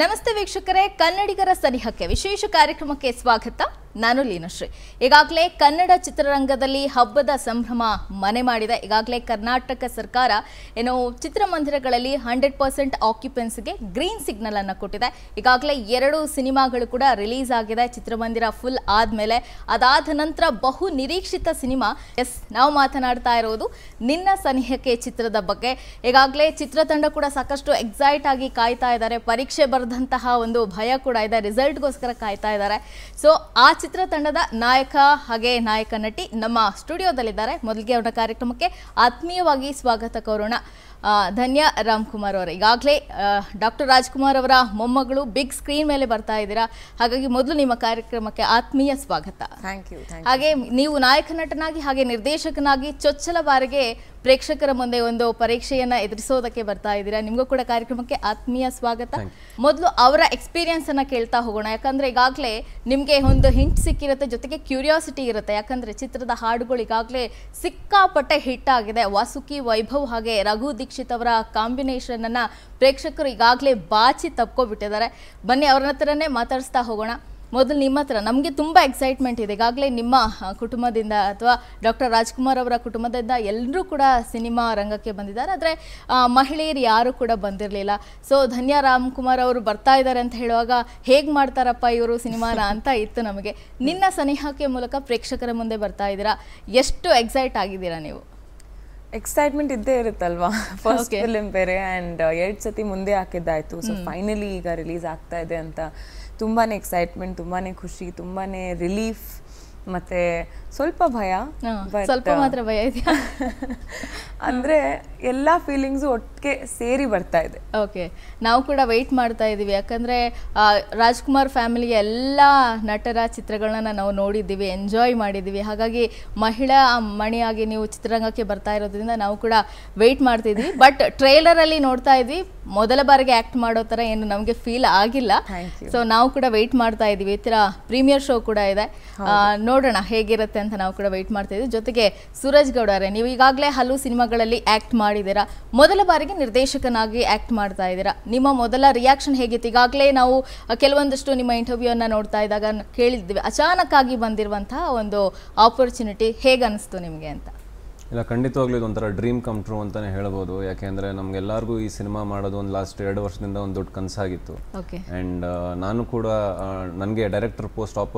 ನಮಸ್ತೆ ವೀಕ್ಷಕರೇ ಕನ್ನಡಿಗರ ಸನಿಹಕ್ಕೆ ವಿಶೇಷ ಕಾರ್ಯಕ್ರಮಕ್ಕೆ ಸ್ವಾಗತ ನಾನು ಲೀನಶ್ರೀ ಈಗಾಗಲೇ ಕನ್ನಡ ಚಿತ್ರರಂಗದಲ್ಲಿ ಹಬ್ಬದ ಸಂಭ್ರಮ ಮನೆ ಮಾಡಿದೆ ಈಗಾಗಲೇ ಕರ್ನಾಟಕ ಸರ್ಕಾರ ಏನು ಚಿತ್ರಮಂದಿರಗಳಲ್ಲಿ ಹಂಡ್ರೆಡ್ ಪರ್ಸೆಂಟ್ ಆಕ್ಯುಪೆನ್ಸ್ಗೆ ಗ್ರೀನ್ ಸಿಗ್ನಲ್ ಅನ್ನು ಕೊಟ್ಟಿದೆ ಈಗಾಗಲೇ ಎರಡು ಸಿನಿಮಾಗಳು ಕೂಡ ರಿಲೀಸ್ ಆಗಿದೆ ಚಿತ್ರಮಂದಿರ ಫುಲ್ ಆದಮೇಲೆ ಅದಾದ ನಂತರ ಬಹು ನಿರೀಕ್ಷಿತ ಸಿನಿಮಾ ಎಸ್ ನಾವು ಮಾತನಾಡ್ತಾ ಇರೋದು ನಿನ್ನ ಸನಿಹಕ್ಕೆ ಚಿತ್ರದ ಬಗ್ಗೆ ಈಗಾಗಲೇ ಚಿತ್ರತಂಡ ಕೂಡ ಸಾಕಷ್ಟು ಎಕ್ಸೈಟ್ ಆಗಿ ಕಾಯ್ತಾ ಇದ್ದಾರೆ ಪರೀಕ್ಷೆ ಬರೆದಂತಹ ಒಂದು ಭಯ ಕೂಡ ಇದೆ ರಿಸಲ್ಟ್ಗೋಸ್ಕರ ಕಾಯ್ತಾ ಇದ್ದಾರೆ ಸೊ ಆ ಚಿತ್ರತಂಡದ ನಾಯಕ ಹಾಗೆ ನಾಯಕ ನಟಿ ನಮ್ಮ ಸ್ಟುಡಿಯೋದಲ್ಲಿದ್ದಾರೆ ಮೊದಲಿಗೆ ಅವರ ಕಾರ್ಯಕ್ರಮಕ್ಕೆ ಆತ್ಮೀಯವಾಗಿ ಸ್ವಾಗತ ಕೋರೋಣ ಧನ್ಯ ರಾಮ್ ಕುಮಾರ್ ಅವರ ಈಗಾಗಲೇ ಡಾಕ್ಟರ್ ರಾಜ್ಕುಮಾರ್ ಅವರ ಮೊಮ್ಮಗಳು ಬಿಗ್ ಸ್ಕ್ರೀನ್ ಮೇಲೆ ಬರ್ತಾ ಇದ್ದೀರಾ ಹಾಗಾಗಿ ಮೊದಲು ನಿಮ್ಮ ಕಾರ್ಯಕ್ರಮಕ್ಕೆ ಆತ್ಮೀಯ ಸ್ವಾಗತ ಥ್ಯಾಂಕ್ ಯು ಹಾಗೆ ನೀವು ನಾಯಕ ನಟನಾಗಿ ಹಾಗೆ ನಿರ್ದೇಶಕನಾಗಿ ಚೊಚ್ಚಲ ಬಾರಿಗೆ ಪ್ರೇಕ್ಷಕರ ಮುಂದೆ ಒಂದು ಪರೀಕ್ಷೆಯನ್ನು ಎದುರಿಸೋದಕ್ಕೆ ಬರ್ತಾ ಇದ್ದೀರಾ ನಿಮಗೂ ಕೂಡ ಕಾರ್ಯಕ್ರಮಕ್ಕೆ ಆತ್ಮೀಯ ಸ್ವಾಗತ ಮೊದಲು ಅವರ ಎಕ್ಸ್ಪೀರಿಯನ್ಸ್ ಅನ್ನ ಕೇಳ್ತಾ ಹೋಗೋಣ ಯಾಕಂದ್ರೆ ಈಗಾಗಲೇ ನಿಮಗೆ ಒಂದು ಹಿಂಟ್ ಸಿಕ್ಕಿರುತ್ತೆ ಜೊತೆಗೆ ಕ್ಯೂರಿಯಾಸಿಟಿ ಇರುತ್ತೆ ಯಾಕಂದ್ರೆ ಚಿತ್ರದ ಹಾಡುಗಳು ಈಗಾಗಲೇ ಸಿಕ್ಕಾಪಟ್ಟೆ ಹಿಟ್ ಆಗಿದೆ ವಾಸುಕಿ ವೈಭವ್ ಹಾಗೆ ರಘು ದೀಕ್ಷ ದೀಕ್ಷಿತ್ ಅವರ ಕಾಂಬಿನೇಷನ್ ಅನ್ನ ಪ್ರೇಕ್ಷಕರು ಈಗಾಗಲೇ ಬಾಚಿ ತಪ್ಕೊಬಿಟ್ಟಿದ್ದಾರೆ ಬನ್ನಿ ಅವ್ರ ಹತ್ರನೇ ಮಾತಾಡಿಸ್ತಾ ಹೋಗೋಣ ಮೊದಲು ನಿಮ್ಮ ಹತ್ರ ನಮಗೆ ತುಂಬ ಎಕ್ಸೈಟ್ಮೆಂಟ್ ಇದೆ ಈಗಾಗಲೇ ನಿಮ್ಮ ಕುಟುಂಬದಿಂದ ಅಥವಾ ಡಾಕ್ಟರ್ ರಾಜ್ಕುಮಾರ್ ಅವರ ಕುಟುಂಬದಿಂದ ಎಲ್ಲರೂ ಕೂಡ ಸಿನಿಮಾ ರಂಗಕ್ಕೆ ಬಂದಿದ್ದಾರೆ ಆದರೆ ಮಹಿಳೆಯರು ಯಾರೂ ಕೂಡ ಬಂದಿರಲಿಲ್ಲ ಸೊ ಧನ್ಯ ರಾಮ್ಕುಮಾರ್ ಅವರು ಬರ್ತಾ ಇದ್ದಾರೆ ಅಂತ ಹೇಳುವಾಗ ಹೇಗೆ ಮಾಡ್ತಾರಪ್ಪ ಇವರು ಸಿನಿಮಾನ ಅಂತ ಇತ್ತು ನಮಗೆ ನಿನ್ನ ಸನಿಹಕ್ಕೆ ಮೂಲಕ ಪ್ರೇಕ್ಷಕರ ಮುಂದೆ ಬರ್ತಾ ಇದ್ದೀರಾ ಎಷ್ಟು ಎಕ್ಸೈಟ್ ಆಗಿದ್ದೀರಾ ನೀವು ಎಕ್ಸೈಟ್ಮೆಂಟ್ ಇದ್ದೇ ಇರುತ್ತಲ್ವಾ ಫಸ್ಟ್ ಫಿಲಮ್ ಬೇರೆ ಆ್ಯಂಡ್ uh, ಎರಡು ಸತಿ ಮುಂದೆ ಹಾಕಿದ್ದಾಯಿತು ಸೊ ಫೈನಲಿ ಈಗ ರಿಲೀಸ್ ಆಗ್ತಾ ಇದೆ ಅಂತ ತುಂಬಾ ಎಕ್ಸೈಟ್ಮೆಂಟ್ ತುಂಬಾ ಖುಷಿ ತುಂಬಾ ರಿಲೀಫ್ ಮತ್ತೆ ಸ್ವಲ್ಪ ಭಯ ಸ್ವಲ್ಪ ಮಾತ್ರ ಭಯ ಇದೆ ಅಂದ್ರೆ ಎಲ್ಲಾ ಫೀಲಿಂಗ್ಸ್ ಒಟ್ಟಿಗೆ ಸೇರಿ ಬರ್ತಾ ಇದೆ ಓಕೆ ನಾವು ಕೂಡ ವೆಯ್ಟ್ ಮಾಡ್ತಾ ಇದ್ದೀವಿ ಯಾಕಂದ್ರೆ ರಾಜ್ಕುಮಾರ್ ಫ್ಯಾಮಿಲಿಯ ಎಲ್ಲ ನಟರ ಚಿತ್ರಗಳನ್ನ ನಾವು ನೋಡಿದ್ದೀವಿ ಎಂಜಾಯ್ ಮಾಡಿದ್ದೀವಿ ಹಾಗಾಗಿ ಮಹಿಳಾ ಮಣಿಯಾಗಿ ನೀವು ಚಿತ್ರರಂಗಕ್ಕೆ ಬರ್ತಾ ಇರೋದ್ರಿಂದ ನಾವು ಕೂಡ ವೆಯ್ಟ್ ಮಾಡ್ತಿದ್ವಿ ಬಟ್ ಅಲ್ಲಿ ನೋಡ್ತಾ ಇದ್ವಿ ಮೊದಲ ಬಾರಿಗೆ ಆಕ್ಟ್ ಮಾಡೋ ತರ ಏನು ನಮಗೆ ಫೀಲ್ ಆಗಿಲ್ಲ ಸೊ ನಾವು ಕೂಡ ವೆಯ್ಟ್ ಮಾಡ್ತಾ ಇದ್ದೀವಿ ಈ ಪ್ರೀಮಿಯರ್ ಶೋ ಕೂಡ ಇದೆ ನೋಡೋಣ ಹೇಗಿರುತ್ತೆ ಅಂತ ನಾವು ಕೂಡ ವೆಯ್ಟ್ ಮಾಡ್ತಾ ಇದ್ದೀವಿ ಜೊತೆಗೆ ಸೂರಜ್ ಗೌಡ ನೀವು ಈಗಾಗಲೇ ಹಲವು ಸಿನಿಮಾಗಳಲ್ಲಿ ಆ್ಯಕ್ಟ್ ಮಾಡಿದ್ದೀರಾ ಮೊದಲ ಬಾರಿಗೆ ನಿರ್ದೇಶಕನಾಗಿ ಆ್ಯಕ್ಟ್ ಮಾಡ್ತಾ ಇದ್ದೀರಾ ನಿಮ್ಮ ಮೊದಲ ರಿಯಾಕ್ಷನ್ ಹೇಗಿತ್ತು ಈಗಾಗಲೇ ನಾವು ಕೆಲವೊಂದಷ್ಟು ನಿಮ್ಮ ಇಂಟರ್ವ್ಯೂವನ್ನು ನೋಡ್ತಾ ಇದ್ದಾಗ ಕೇಳಿದ್ವಿ ಅಚಾನಕ್ಕಾಗಿ ಬಂದಿರುವಂತಹ ಒಂದು ಆಪರ್ಚುನಿಟಿ ಹೇಗನ್ನಿಸ್ತು ನಿಮಗೆ ಅಂತ ಇಲ್ಲ ಖಂಡಿತವಾಗ್ಲೂ ಇದೊಂಥರ ಡ್ರೀಮ್ ಕಮ್ ಟ್ರೂ ಅಂತಲೇ ಹೇಳ್ಬೋದು ಯಾಕೆಂದರೆ ಎಲ್ಲರಿಗೂ ಈ ಸಿನಿಮಾ ಮಾಡೋದು ಒಂದು ಲಾಸ್ಟ್ ಎರಡು ವರ್ಷದಿಂದ ಒಂದು ದೊಡ್ಡ ಕನಸಾಗಿತ್ತು ಅಂಡ್ ನಾನು ಕೂಡ ನನಗೆ ಡೈರೆಕ್ಟರ್ ಪೋಸ್ಟ್ ಆಫ್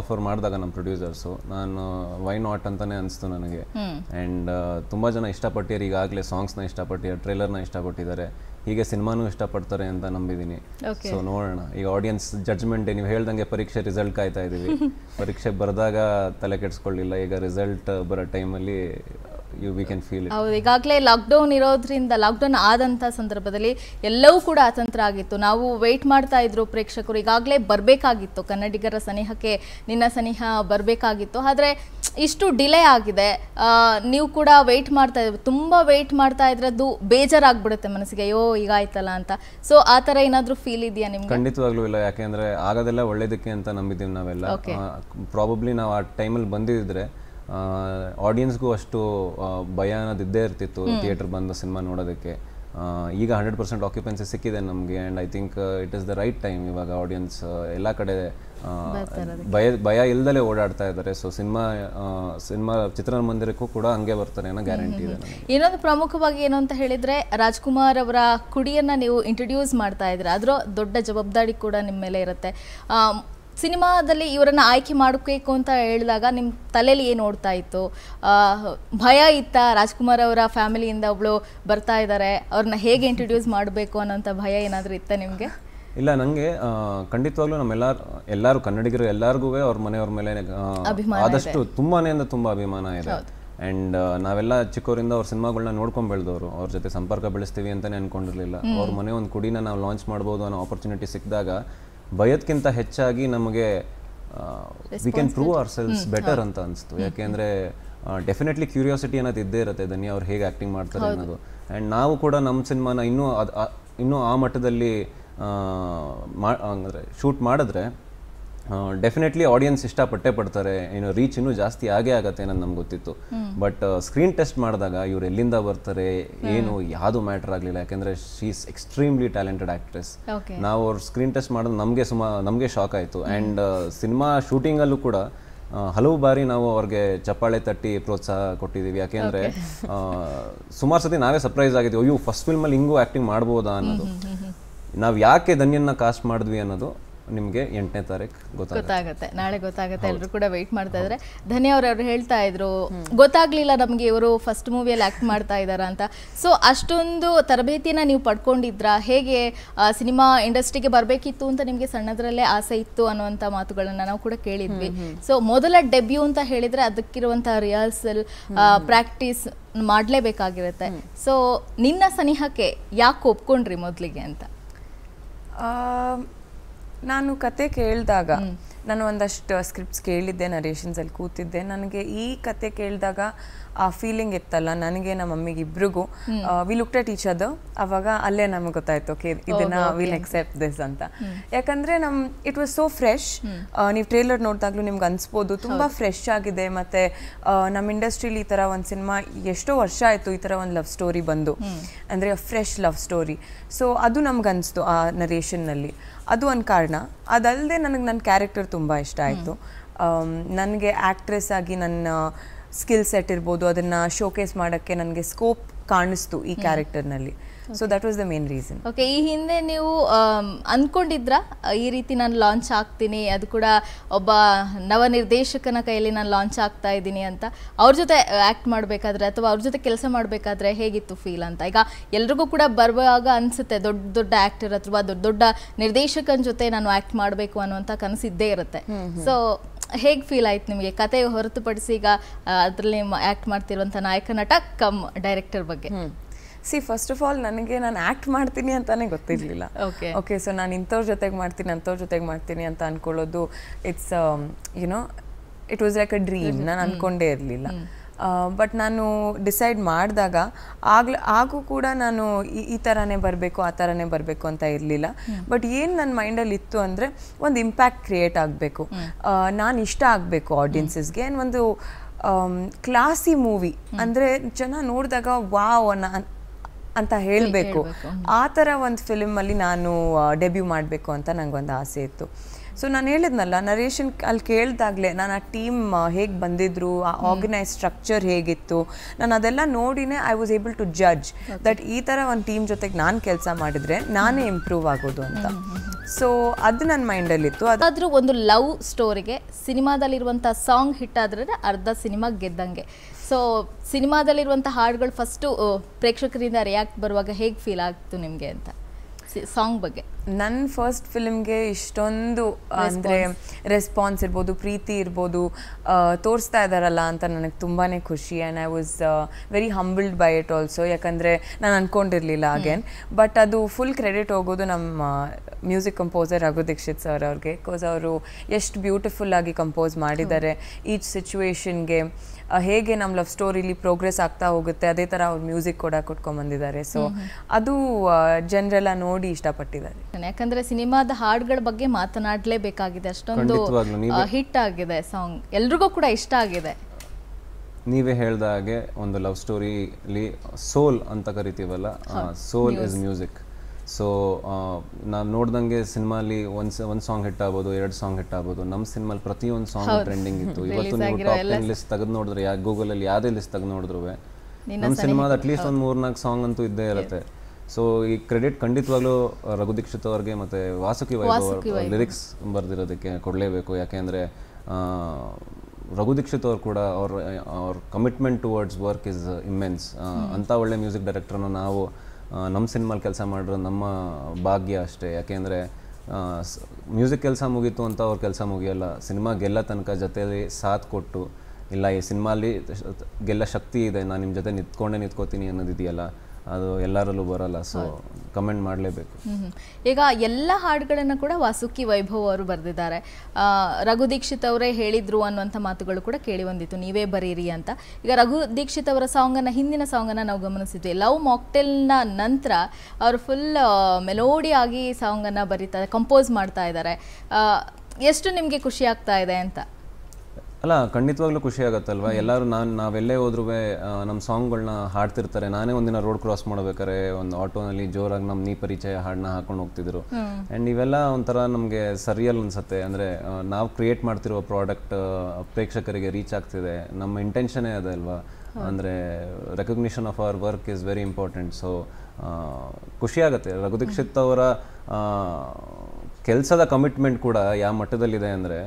ಆಫರ್ ಮಾಡಿದಾಗ ನಮ್ಮ ಪ್ರೊಡ್ಯೂಸರ್ಸು ನಾನು ವೈ ನಾಟ್ ಅಂತಾನೆ ಅನಿಸ್ತು ನನಗೆ ಅಂಡ್ ತುಂಬ ಜನ ಇಷ್ಟಪಟ್ಟಿದ್ದಾರೆ ಈಗಾಗಲೇ ಸಾಂಗ್ಸ್ನ ಇಷ್ಟಪಟ್ಟಿದ್ದಾರೆ ಟ್ರೇಲರ್ನ ಇಷ್ಟಪಟ್ಟಿದ್ದಾರೆ ಹೀಗೆ ಸಿನಿಮಾನೂ ಇಷ್ಟಪಡ್ತಾರೆ ಅಂತ ನಂಬಿದ್ದೀನಿ ಸೊ ನೋಡೋಣ ಈಗ ಆಡಿಯನ್ಸ್ ಜಡ್ಜ್ಮೆಂಟ್ ನೀವು ಹೇಳ್ದಂಗೆ ಪರೀಕ್ಷೆ ರಿಸಲ್ಟ್ ಕಾಯ್ತಾ ಇದ್ದೀವಿ ಪರೀಕ್ಷೆ ಬರೆದಾಗ ತಲೆ ಕೆಡಿಸ್ಕೊಳ್ಳಿಲ್ಲ ಈಗ ರಿಸಲ್ಟ್ ಬರೋ ಟೈಮಲ್ಲಿ ವಿ ಕ್ಯಾನ್ ಫೀಲ್ ಹೌದು ಈಗಾಗಲೇ ಲಾಕ್ಡೌನ್ ಇರೋದ್ರಿಂದ ಲಾಕ್ಡೌನ್ ಆದಂಥ ಸಂದರ್ಭದಲ್ಲಿ ಎಲ್ಲವೂ ಕೂಡ ಅತಂತ್ರ ಆಗಿತ್ತು ನಾವು ವೆಯ್ಟ್ ಮಾಡ್ತಾ ಇದ್ರು ಪ್ರೇಕ್ಷಕರು ಈಗಾಗಲೇ ಬರಬೇಕಾಗಿತ್ತು ಕನ್ನಡಿಗರ ಸನಿಹಕ್ಕೆ ನಿನ್ನ ಸನಿಹ ಬರಬೇಕಾಗಿತ್ತು ಆದರೆ ಇಷ್ಟು ಡಿಲೇ ಆಗಿದೆ ನೀವು ಕೂಡ ವೆಯ್ಟ್ ಮಾಡ್ತಾ ಇದ್ರು ತುಂಬ ವೆಯ್ಟ್ ಮಾಡ್ತಾ ಅದು ಬೇಜಾರಾಗ್ಬಿಡುತ್ತೆ ಮನಸ್ಸಿಗೆ ಅಯ್ಯೋ ಈಗ ಆಯ್ತಲ್ಲ ಅಂತ ಸೊ ಆ ಥರ ಏನಾದರೂ ಫೀಲ್ ಇದೆಯಾ ನಿಮ್ಗೆ ಖಂಡಿತವಾಗ್ಲೂ ಇಲ್ಲ ಯಾಕೆಂದರೆ ಆಗೋದೆಲ್ಲ ಒಳ್ಳೇದಕ್ಕೆ ಅಂತ ನಂಬಿದ್ದೀವಿ ನಾವೆಲ್ಲ ಪ್ರಾಬಬ್ಲಿ ನಾವು ಆ ಟೈಮಲ್ಲಿ ಬಂದಿದ್ದರೆ ಆಡಿಯನ್ಸ್ಗೂ ಅಷ್ಟು ಭಯ ಅನ್ನೋದು ಇದ್ದೇ ಇರ್ತಿತ್ತು ಥಿಯೇಟರ್ ಬಂದು ಸಿನಿಮಾ ನೋಡೋದಕ್ಕೆ ಈಗ ಹಂಡ್ರೆಡ್ ಪರ್ಸೆಂಟ್ ಆಕ್ಯುಪೆನ್ಸಿ ಸಿಕ್ಕಿದೆ ನಮಗೆ and I think it is the right time ಇವಾಗ ಆಡಿಯನ್ಸ್ ಎಲ್ಲ ಕಡೆ ಭಯ ಭಯ ಇಲ್ದಲೇ ಓಡಾಡ್ತಾ ಇದ್ದಾರೆ ಸೊ ಸಿನಿಮಾ ಸಿನಿಮಾ ಚಿತ್ರಮಂದಿರಕ್ಕೂ ಕೂಡ ಹಂಗೆ ಬರ್ತಾರೆ ಅನ್ನೋ ಗ್ಯಾರಂಟಿ ಇದೆ ಇನ್ನೊಂದು ಪ್ರಮುಖವಾಗಿ ಏನು ಅಂತ ಹೇಳಿದರೆ ರಾಜ್ಕುಮಾರ್ ಅವರ ಕುಡಿಯನ್ನು ನೀವು ಇಂಟ್ರೊಡ್ಯೂಸ್ ಮಾಡ್ತಾ ಇದ್ರೆ ಅದರ ದೊಡ್ಡ ಜವಾಬ್ದಾರಿ ಕೂಡ ನಿಮ್ಮ ಮೇಲೆ ಇರುತ್ತೆ ಸಿನಿಮಾದಲ್ಲಿ ಇವರನ್ನ ಆಯ್ಕೆ ಮಾಡಬೇಕು ಅಂತ ಹೇಳಿದಾಗ ನಿಮ್ಮ ತಲೆಯಲ್ಲಿ ಏನು ನೋಡ್ತಾ ಇತ್ತು ಭಯ ಇತ್ತ ರಾಜ್ಕುಮಾರ್ ಅವರ ಫ್ಯಾಮಿಲಿಯಿಂದ ಒಬ್ಳು ಬರ್ತಾ ಇದ್ದಾರೆ ಅವ್ರನ್ನ ಹೇಗೆ ಇಂಟ್ರೊಡ್ಯೂಸ್ ಮಾಡಬೇಕು ಅನ್ನೋಂಥ ಭಯ ಏನಾದರೂ ಇತ್ತ ನಿಮಗೆ ಇಲ್ಲ ನನಗೆ ಖಂಡಿತವಾಗ್ಲೂ ನಮ್ಮೆಲ್ಲ ಎಲ್ಲರೂ ಕನ್ನಡಿಗರು ಎಲ್ಲರಿಗೂ ಅವ್ರ ಮನೆಯವ್ರ ಮೇಲೆ ಆದಷ್ಟು ತುಂಬಾನೇ ಅಂದ್ರೆ ತುಂಬಾ ಅಭಿಮಾನ ಇದೆ ಅಂಡ್ ನಾವೆಲ್ಲ ಚಿಕ್ಕವರಿಂದ ಅವ್ರ ಸಿನಿಮಾಗಳನ್ನ ನೋಡ್ಕೊಂಡ್ ಬೆಳೆದವರು ಅವ್ರ ಜೊತೆ ಸಂಪರ್ಕ ಬೆಳೆಸ್ತೀವಿ ಅಂತಾನೆ ಅನ್ಕೊಂಡಿರ್ಲಿಲ್ಲ ಅವ್ರ ಮನೆ ಒಂದು ಕುಡಿನ ನಾವು ಲಾಂಚ್ ಮಾಡ್ಬೋದು ಅನ್ನೋ ಆಪರ್ಚುನಿಟಿ ಸಿಕ್ಕಿದಾಗ ಭಯದಕ್ಕಿಂತ ಹೆಚ್ಚಾಗಿ ನಮಗೆ we can prove ourselves better ಅಂತ ಅನಿಸ್ತು ಯಾಕೆಂದರೆ ಡೆಫಿನೆಟ್ಲಿ ಕ್ಯೂರಿಯಾಸಿಟಿ ಅನ್ನೋದು ಇದ್ದೇ ಇರುತ್ತೆ ಧನಿ ಅವ್ರು ಹೇಗೆ ಆ್ಯಕ್ಟಿಂಗ್ ಮಾಡ್ತಾರೆ ಅನ್ನೋದು ಆ್ಯಂಡ್ ನಾವು ಕೂಡ ನಮ್ಮ ಸಿನಿಮಾನ ಇನ್ನೂ ಅದು ಇನ್ನೂ ಆ ಮಟ್ಟದಲ್ಲಿ ಮಾ ಅಂದರೆ ಶೂಟ್ ಮಾಡಿದ್ರೆ ಡೆಫಿನೆಟ್ಲಿ ಆಡಿಯನ್ಸ್ ಇಷ್ಟಪಟ್ಟೆ ಪಡ್ತಾರೆ ಏನೋ ರೀಚ್ ಇನ್ನೂ ಜಾಸ್ತಿ ಆಗೇ ಆಗತ್ತೆ ಅನ್ನೋದು ನಮ್ಗೆ ಗೊತ್ತಿತ್ತು ಬಟ್ ಸ್ಕ್ರೀನ್ ಟೆಸ್ಟ್ ಮಾಡಿದಾಗ ಇವ್ರು ಎಲ್ಲಿಂದ ಬರ್ತಾರೆ ಏನು ಯಾವುದು ಮ್ಯಾಟರ್ ಆಗಲಿಲ್ಲ ಯಾಕಂದ್ರೆ ಶೀಸ್ ಎಕ್ಸ್ಟ್ರೀಮ್ಲಿ ಟ್ಯಾಲೆಂಟೆಡ್ ಆಕ್ಟ್ರೆಸ್ ನಾವು ಅವ್ರ ಸ್ಕ್ರೀನ್ ಟೆಸ್ಟ್ ಮಾಡೋದು ನಮಗೆ ಸುಮಾ ನಮಗೆ ಶಾಕ್ ಆಯಿತು ಆ್ಯಂಡ್ ಸಿನಿಮಾ ಶೂಟಿಂಗಲ್ಲೂ ಕೂಡ ಹಲವು ಬಾರಿ ನಾವು ಅವ್ರಿಗೆ ಚಪ್ಪಾಳೆ ತಟ್ಟಿ ಪ್ರೋತ್ಸಾಹ ಕೊಟ್ಟಿದ್ದೀವಿ ಯಾಕೆಂದರೆ ಸುಮಾರು ಸತಿ ನಾವೇ ಸರ್ಪ್ರೈಸ್ ಆಗಿದ್ದೀವಿ ಅಯ್ಯೋ ಫಸ್ಟ್ ಫಿಲ್ಮಲ್ಲಿ ಹಿಂಗೂ ಆ್ಯಕ್ಟಿಂಗ್ ಮಾಡ್ಬೋದಾ ಅನ್ನೋದು ನಾವು ಯಾಕೆ ಧನ್ಯನ ಕಾಸ್ಟ್ ಮಾಡಿದ್ವಿ ಅನ್ನೋದು ನಿಮಗೆ ಎಂಟನೇ ತಾರೀಕು ಗೊತ್ತಾಗುತ್ತೆ ನಾಳೆ ಗೊತ್ತಾಗುತ್ತೆ ಎಲ್ಲರೂ ಕೂಡ ವೆಯ್ಟ್ ಮಾಡ್ತಾ ಇದ್ದಾರೆ ಧನ್ಯ ಅವ್ರು ಹೇಳ್ತಾ ಇದ್ರು ಗೊತ್ತಾಗ್ಲಿಲ್ಲ ನಮಗೆ ಇವರು ಫಸ್ಟ್ ಮೂವಿಯಲ್ಲಿ ಆಕ್ಟ್ ಮಾಡ್ತಾ ಇದ್ದಾರಾ ಅಂತ ಸೊ ಅಷ್ಟೊಂದು ತರಬೇತಿನ ನೀವು ಪಡ್ಕೊಂಡಿದ್ರಾ ಹೇಗೆ ಸಿನಿಮಾ ಇಂಡಸ್ಟ್ರಿಗೆ ಬರಬೇಕಿತ್ತು ಅಂತ ನಿಮಗೆ ಸಣ್ಣದ್ರಲ್ಲೇ ಆಸೆ ಇತ್ತು ಅನ್ನುವಂಥ ಮಾತುಗಳನ್ನ ನಾವು ಕೂಡ ಕೇಳಿದ್ವಿ ಸೊ ಮೊದಲ ಡೆಬ್ಯೂ ಅಂತ ಹೇಳಿದ್ರೆ ಅದಕ್ಕಿರುವಂತಹ ರಿಹರ್ಸಲ್ ಪ್ರಾಕ್ಟೀಸ್ ಮಾಡಲೇಬೇಕಾಗಿರುತ್ತೆ ಸೊ ನಿನ್ನ ಸನಿಹಕ್ಕೆ ಯಾಕೆ ಒಪ್ಕೊಂಡ್ರಿ ಮೊದಲಿಗೆ ಅಂತ ನಾನು ಕತೆ ಕೇಳಿದಾಗ ನಾನು ಒಂದಷ್ಟು ಸ್ಕ್ರಿಪ್ಟ್ಸ್ ಕೇಳಿದ್ದೆ ನರೇಷನ್ಸಲ್ಲಿ ಕೂತಿದ್ದೆ ನನಗೆ ಈ ಕತೆ ಕೇಳಿದಾಗ ಆ ಫೀಲಿಂಗ್ ಇತ್ತಲ್ಲ ನನಗೆ ನಮ್ಮ ಮಮ್ಮಿಗೆ ಇಬ್ರಿಗೂ we looked at each other ಅವಾಗ ಅಲ್ಲೇ ನಮಗೆ ಗೊತ್ತಾಯ್ತು ಓಕೆ ಇದನ್ನ ವಿಲ್ ಎಕ್ಸೆಪ್ಟ್ ದಿಸ್ ಅಂತ ಯಾಕಂದ್ರೆ ನಮ್ ಇಟ್ ವಾಸ್ ಸೋ ಫ್ರೆಶ್ ನೀವು ಟ್ರೇಲರ್ ನೋಡಿದಾಗ್ಲೂ ನಿಮ್ಗೆ ಅನ್ಸ್ಬೋದು ತುಂಬಾ ಫ್ರೆಶ್ ಆಗಿದೆ ಮತ್ತೆ ನಮ್ಮ ಇಂಡಸ್ಟ್ರಿಲಿ ಈ ತರ ಒಂದು ಸಿನಿಮಾ ಎಷ್ಟೋ ವರ್ಷ ಆಯ್ತು ಈ ತರ ಒಂದು ಲವ್ ಸ್ಟೋರಿ ಬಂದು ಅಂದ್ರೆ ಫ್ರೆಶ್ ಲವ್ ಸ್ಟೋರಿ ಸೊ ಅದು ನಮ್ಗೆ ಅನಿಸ್ತು ಆ ನಲ್ಲಿ ಅದು ಒಂದು ಕಾರಣ ಅದಲ್ಲದೆ ನನಗೆ ನನ್ನ ಕ್ಯಾರೆಕ್ಟರ್ ತುಂಬಾ ಇಷ್ಟ ಆಯ್ತು ನನಗೆ ಆಕ್ಟ್ರೆಸ್ ಆಗಿ ನನ್ನ ಸ್ಕಿಲ್ ಸೆಟ್ ಇರ್ಬೋದು ಅದನ್ನು ಶೋಕೇಸ್ ಮಾಡೋಕ್ಕೆ ನನಗೆ ಸ್ಕೋಪ್ ಕಾಣಿಸ್ತು ಈ ಕ್ಯಾರೆಕ್ಟರ್ನಲ್ಲಿ so that was the main reason okay ಈ ಹಿಂದೆ ನೀವು ಅಂದ್ಕೊಂಡಿದ್ರ ಈ ರೀತಿ ನಾನು ಲಾಂಚ್ ಆಗ್ತೀನಿ ಅದು ಕೂಡ ಒಬ್ಬ ನವ ನಿರ್ದೇಶಕನ ಕೈಯಲ್ಲಿ ನಾನು ಲಾಂಚ್ ಆಗ್ತಾ ಇದ್ದೀನಿ ಅಂತ ಅವ್ರ ಜೊತೆ ಆಕ್ಟ್ ಮಾಡಬೇಕಾದ್ರೆ ಅಥವಾ ಅವ್ರ ಜೊತೆ ಕೆಲಸ ಮಾಡಬೇಕಾದ್ರೆ ಹೇಗಿತ್ತು ಫೀಲ್ ಅಂತ ಈಗ ಎಲ್ರಿಗೂ ಕೂಡ ಬರುವಾಗ ಅನಿಸುತ್ತೆ ದೊಡ್ಡ ದೊಡ್ಡ ಆಕ್ಟರ್ ಅಥವಾ ದೊಡ್ಡ ದೊಡ್ಡ ನಿರ್ದೇಶಕನ ಜೊತೆ ನಾನು ಆಕ್ಟ್ ಮಾಡಬೇಕು ಅನ್ನುವಂಥ ಕನಸಿದ್ದೇ ಇರುತ್ತೆ ಸೊ ಹೇಗೆ ಫೀಲ್ ಆಯ್ತು ನಿಮಗೆ ಕತೆ ಹೊರತುಪಡಿಸಿ ಈಗ ಅದರಲ್ಲಿ ಆ್ಯಕ್ಟ್ ಮಾಡ್ತಿರುವಂಥ ನಾಯಕ ನಟ ಕಮ್ ಡೈರೆಕ್ಟರ್ ಬಗ್ಗೆ ಸಿ ಫಸ್ಟ್ ಆಫ್ ಆಲ್ ನನಗೆ ನಾನು ಆ್ಯಕ್ಟ್ ಮಾಡ್ತೀನಿ ಅಂತಾನೆ ಗೊತ್ತಿರಲಿಲ್ಲ ಓಕೆ ಓಕೆ ಸೊ ನಾನು ಇಂಥವ್ರ ಜೊತೆಗೆ ಮಾಡ್ತೀನಿ ಅಂಥವ್ರ ಜೊತೆಗೆ ಮಾಡ್ತೀನಿ ಅಂತ ಅಂದ್ಕೊಳ್ಳೋದು it's you know it was like a dream ನಾನು ಅಂದ್ಕೊಂಡೇ ಇರಲಿಲ್ಲ ಬಟ್ ನಾನು ಡಿಸೈಡ್ ಮಾಡಿದಾಗ ಆಗ್ಲ ಆಗೂ ಕೂಡ ನಾನು ಈ ಈ ಥರನೇ ಬರಬೇಕು ಆ ಥರನೇ ಬರಬೇಕು ಅಂತ ಇರಲಿಲ್ಲ ಬಟ್ ಏನು ನನ್ನ ಮೈಂಡಲ್ಲಿ ಇತ್ತು ಅಂದರೆ ಒಂದು ಇಂಪ್ಯಾಕ್ಟ್ ಕ್ರಿಯೇಟ್ ಆಗಬೇಕು ನಾನು ಇಷ್ಟ ಆಗಬೇಕು ಆಡಿಯನ್ಸಸ್ಗೆ ಒಂದು ಕ್ಲಾಸಿ ಮೂವಿ ಅಂದರೆ ಜನ ನೋಡಿದಾಗ ವಾವ್ ನಾನು ಅಂತ ಹೇಳಬೇಕು ಆ ಥರ ಒಂದು ಫಿಲಮಲ್ಲಿ ನಾನು ಡೆಬ್ಯೂ ಮಾಡಬೇಕು ಅಂತ ನನಗೊಂದು ಆಸೆ ಇತ್ತು ಸೊ ನಾನು ಹೇಳಿದ್ನಲ್ಲ ನರೇಶನ್ ಅಲ್ಲಿ ಕೇಳಿದಾಗಲೇ ನಾನು ಆ ಟೀಮ್ ಹೇಗೆ ಬಂದಿದ್ರು ಆ ಆರ್ಗನೈಸ್ ಸ್ಟ್ರಕ್ಚರ್ ಹೇಗಿತ್ತು ನಾನು ಅದೆಲ್ಲ ನೋಡಿನೇ I was able to judge that ಈ ಥರ ಒಂದು ಟೀಮ್ ಜೊತೆಗೆ ನಾನು ಕೆಲಸ ಮಾಡಿದರೆ ನಾನೇ ಇಂಪ್ರೂವ್ ಆಗೋದು ಅಂತ ಸೊ ಅದು ನನ್ನ ಮೈಂಡಲ್ಲಿತ್ತು ಅದಾದರೂ ಒಂದು ಲವ್ ಸ್ಟೋರಿಗೆ ಸಿನಿಮಾದಲ್ಲಿರುವಂಥ ಸಾಂಗ್ ಹಿಟ್ ಆದ್ರೆ ಅರ್ಧ ಸಿನಿಮಾ ಗೆದ್ದಂಗೆ ಸೊ ಸಿನಿಮಾದಲ್ಲಿರುವಂಥ ಹಾಡುಗಳು ಫಸ್ಟು ಪ್ರೇಕ್ಷಕರಿಂದ ರಿಯಾಕ್ಟ್ ಬರುವಾಗ ಹೇಗೆ ಫೀಲ್ ಆಗ್ತು ನಿಮಗೆ ಅಂತ ಸಾಂಗ್ ಬಗ್ಗೆ ನನ್ನ ಫಸ್ಟ್ ಫಿಲ್ಮ್ಗೆ ಇಷ್ಟೊಂದು ಅಂದರೆ ರೆಸ್ಪಾನ್ಸ್ ಇರ್ಬೋದು ಪ್ರೀತಿ ಇರ್ಬೋದು ತೋರಿಸ್ತಾ ಇದ್ದಾರಲ್ಲ ಅಂತ ನನಗೆ ತುಂಬಾ ಖುಷಿ and I was very humbled by it also ಯಾಕಂದರೆ ನಾನು ಅಂದ್ಕೊಂಡಿರಲಿಲ್ಲ ಅಗೇನ್ ಬಟ್ ಅದು ಫುಲ್ ಕ್ರೆಡಿಟ್ ಹೋಗೋದು ನಮ್ಮ music composer Raghu Dixit sir ಅವ್ರಿಗೆ ಬಿಕಾಸ್ ಅವರು ಎಷ್ಟು ಬ್ಯೂಟಿಫುಲ್ ಆಗಿ ಕಂಪೋಸ್ ಮಾಡಿದ್ದಾರೆ ಈಚ್ ಸಿಚುವೇಶನ್ಗೆ ಹೇಗೆ ನಮ್ಮ ಲವ್ ಸ್ಟೋರಿಲಿ ಪ್ರೋಗ್ರೆಸ್ ಆಗ್ತಾ ಹೋಗುತ್ತೆ ಅದೇ ಥರ ಅವ್ರು ಮ್ಯೂಸಿಕ್ ಕೂಡ ಬಂದಿದ್ದಾರೆ ಸೊ ಅದು ಜನರೆಲ್ಲ ನೋಡಿ ಇಷ್ಟಪಟ್ಟಿದ್ದಾರೆ ಯಾಕಂದ್ರೆ ಸಿನಿಮಾದ ಹಾಡುಗಳ ಬಗ್ಗೆ ಮಾತನಾಡಲೇಬೇಕಾಗಿದೆ ಅಷ್ಟೊಂದು ಹಿಟ್ ಆಗಿದೆ ಸಾಂಗ್ ಎಲ್ರಿಗೂ ಕೂಡ ಇಷ್ಟ ಆಗಿದೆ ನೀವೇ ಹೇಳ್ದ ಹಾಗೆ ಒಂದು ಲವ್ ಸ್ಟೋರಿಲಿ ಸೋಲ್ ಅಂತ ಕರಿತೀವಲ್ಲ ಸೋಲ್ ಇಸ್ ಮ್ಯೂಸಿಕ್ ಸೊ ನಾನು ನೋಡ್ದಂಗೆ ಸಿನಿಮಾಲಿ ಒಂದು ಒಂದು ಸಾಂಗ್ ಹಿಟ್ ಆಗ್ಬೋದು ಎರಡು ಸಾಂಗ್ ಹಿಟ್ ಆಗ್ಬೋದು ನಮ್ಮ ಸಿನಿಮಾಲಿ ಪ್ರತಿಯೊಂದು ಸಾಂಗ್ ಟ್ರೆಂಡಿಂಗ್ ಇತ್ತು ಇವತ್ತು ನೀವು ಟಾಪ್ ಟೆನ್ ಲಿಸ್ಟ್ ತೆಗೆದು ನೋಡಿದ್ರೆ ಯಾ ಗೂಗಲಲ್ಲಿ ಯಾವುದೇ ಲಿಸ್ಟ್ ತೆಗೆದು ನೋಡಿದ್ರು ನಮ್ಮ ಸಿನಿಮಾದ ಅಟ್ಲೀಸ್ಟ್ ಒಂದು ಮೂರ್ನಾಲ್ಕು ಸಾಂಗ್ ಅಂತೂ ಇದ್ದೇ ಇರುತ್ತೆ ಸೊ ಈ ಕ್ರೆಡಿಟ್ ಖಂಡಿತವಾಗ್ಲೂ ರಘು ದೀಕ್ಷಿತ್ ಅವ್ರಿಗೆ ಮತ್ತೆ ವಾಸುಕಿ ವೈಭವ ಲಿರಿಕ್ಸ್ ಬರೆದಿರೋದಕ್ಕೆ ಕೊಡಲೇಬೇಕು ಯಾಕೆಂದ್ರೆ ರಘು ದೀಕ್ಷಿತ್ ಅವ್ರು ಕೂಡ ಅವ್ರ ಅವ್ರ commitment towards work is immense ಅಂಥ ಒಳ್ಳೆ ಮ್ಯೂಸಿಕ್ ಡೈರೆಕ್ಟರ್ನ ನಾವು ನಮ್ಮ ಸಿನಿಮಾಲಿ ಕೆಲಸ ಮಾಡಿರೋ ನಮ್ಮ ಭಾಗ್ಯ ಅಷ್ಟೇ ಯಾಕೆಂದರೆ ಮ್ಯೂಸಿಕ್ ಕೆಲಸ ಮುಗೀತು ಅಂತ ಅವ್ರ ಕೆಲಸ ಮುಗಿಯೋಲ್ಲ ಸಿನಿಮಾ ಗೆಲ್ಲ ತನಕ ಜೊತೆಲಿ ಸಾಥ್ ಕೊಟ್ಟು ಇಲ್ಲ ಈ ಸಿನಿಮಾಲಿ ಗೆಲ್ಲ ಶಕ್ತಿ ಇದೆ ನಾನು ನಿಮ್ಮ ಜೊತೆ ನಿಂತ್ಕೊಂಡೇ ನಿಂತ್ಕೋತೀನಿ ಅನ್ನೋದಿದೆಯಲ್ಲ ಅದು ಎಲ್ಲರಲ್ಲೂ ಬರಲ್ಲ ಸೊ ಕಮೆಂಟ್ ಮಾಡಲೇಬೇಕು ಈಗ ಎಲ್ಲ ಹಾಡುಗಳನ್ನು ಕೂಡ ವಾಸುಕಿ ವೈಭವ್ ಅವರು ಬರೆದಿದ್ದಾರೆ ರಘು ದೀಕ್ಷಿತ್ ಅವರೇ ಹೇಳಿದ್ರು ಅನ್ನುವಂಥ ಮಾತುಗಳು ಕೂಡ ಕೇಳಿ ಬಂದಿತ್ತು ನೀವೇ ಬರೀರಿ ಅಂತ ಈಗ ರಘು ದೀಕ್ಷಿತ್ ಅವರ ಸಾಂಗನ್ನು ಹಿಂದಿನ ಅನ್ನ ನಾವು ಗಮನಿಸಿದ್ವಿ ಲವ್ ಮಾಕ್ಟೆಲ್ನ ನಂತರ ಅವರು ಫುಲ್ ಮೆಲೋಡಿ ಆಗಿ ಅನ್ನ ಬರೀತಾ ಕಂಪೋಸ್ ಮಾಡ್ತಾ ಇದ್ದಾರೆ ಎಷ್ಟು ನಿಮಗೆ ಖುಷಿ ಆಗ್ತಾ ಇದೆ ಅಂತ ಅಲ್ಲ ಖಂಡಿತವಾಗ್ಲೂ ಖುಷಿ ಆಗುತ್ತಲ್ವಾ ಎಲ್ಲರೂ ನಾನು ನಾವೆಲ್ಲೇ ಹೋದ್ರೂ ನಮ್ಮ ಸಾಂಗ್ಗಳನ್ನ ಹಾಡ್ತಿರ್ತಾರೆ ನಾನೇ ಒಂದಿನ ರೋಡ್ ಕ್ರಾಸ್ ಮಾಡ್ಬೇಕಾರೆ ಒಂದು ಆಟೋನಲ್ಲಿ ಜೋರಾಗಿ ನಮ್ಮ ನೀ ಪರಿಚಯ ಹಾಡನ್ನ ಹಾಕೊಂಡು ಹೋಗ್ತಿದ್ರು ಆ್ಯಂಡ್ ಇವೆಲ್ಲ ಒಂಥರ ನಮಗೆ ಸರಿಯಲ್ ಅನ್ಸುತ್ತೆ ಅಂದರೆ ನಾವು ಕ್ರಿಯೇಟ್ ಮಾಡ್ತಿರುವ ಪ್ರಾಡಕ್ಟ್ ಪ್ರೇಕ್ಷಕರಿಗೆ ರೀಚ್ ಆಗ್ತಿದೆ ನಮ್ಮ ಇಂಟೆನ್ಷನೇ ಅದೇ ಅಲ್ವಾ ಅಂದರೆ recognition of our work is very important so ಖುಷಿ ಆಗುತ್ತೆ ರಘು ದೀಕ್ಷಿತ್ ಅವರ ಕೆಲಸದ ಕಮಿಟ್ಮೆಂಟ್ ಕೂಡ ಯಾವ ಮಟ್ಟದಲ್ಲಿದೆ ಅಂದರೆ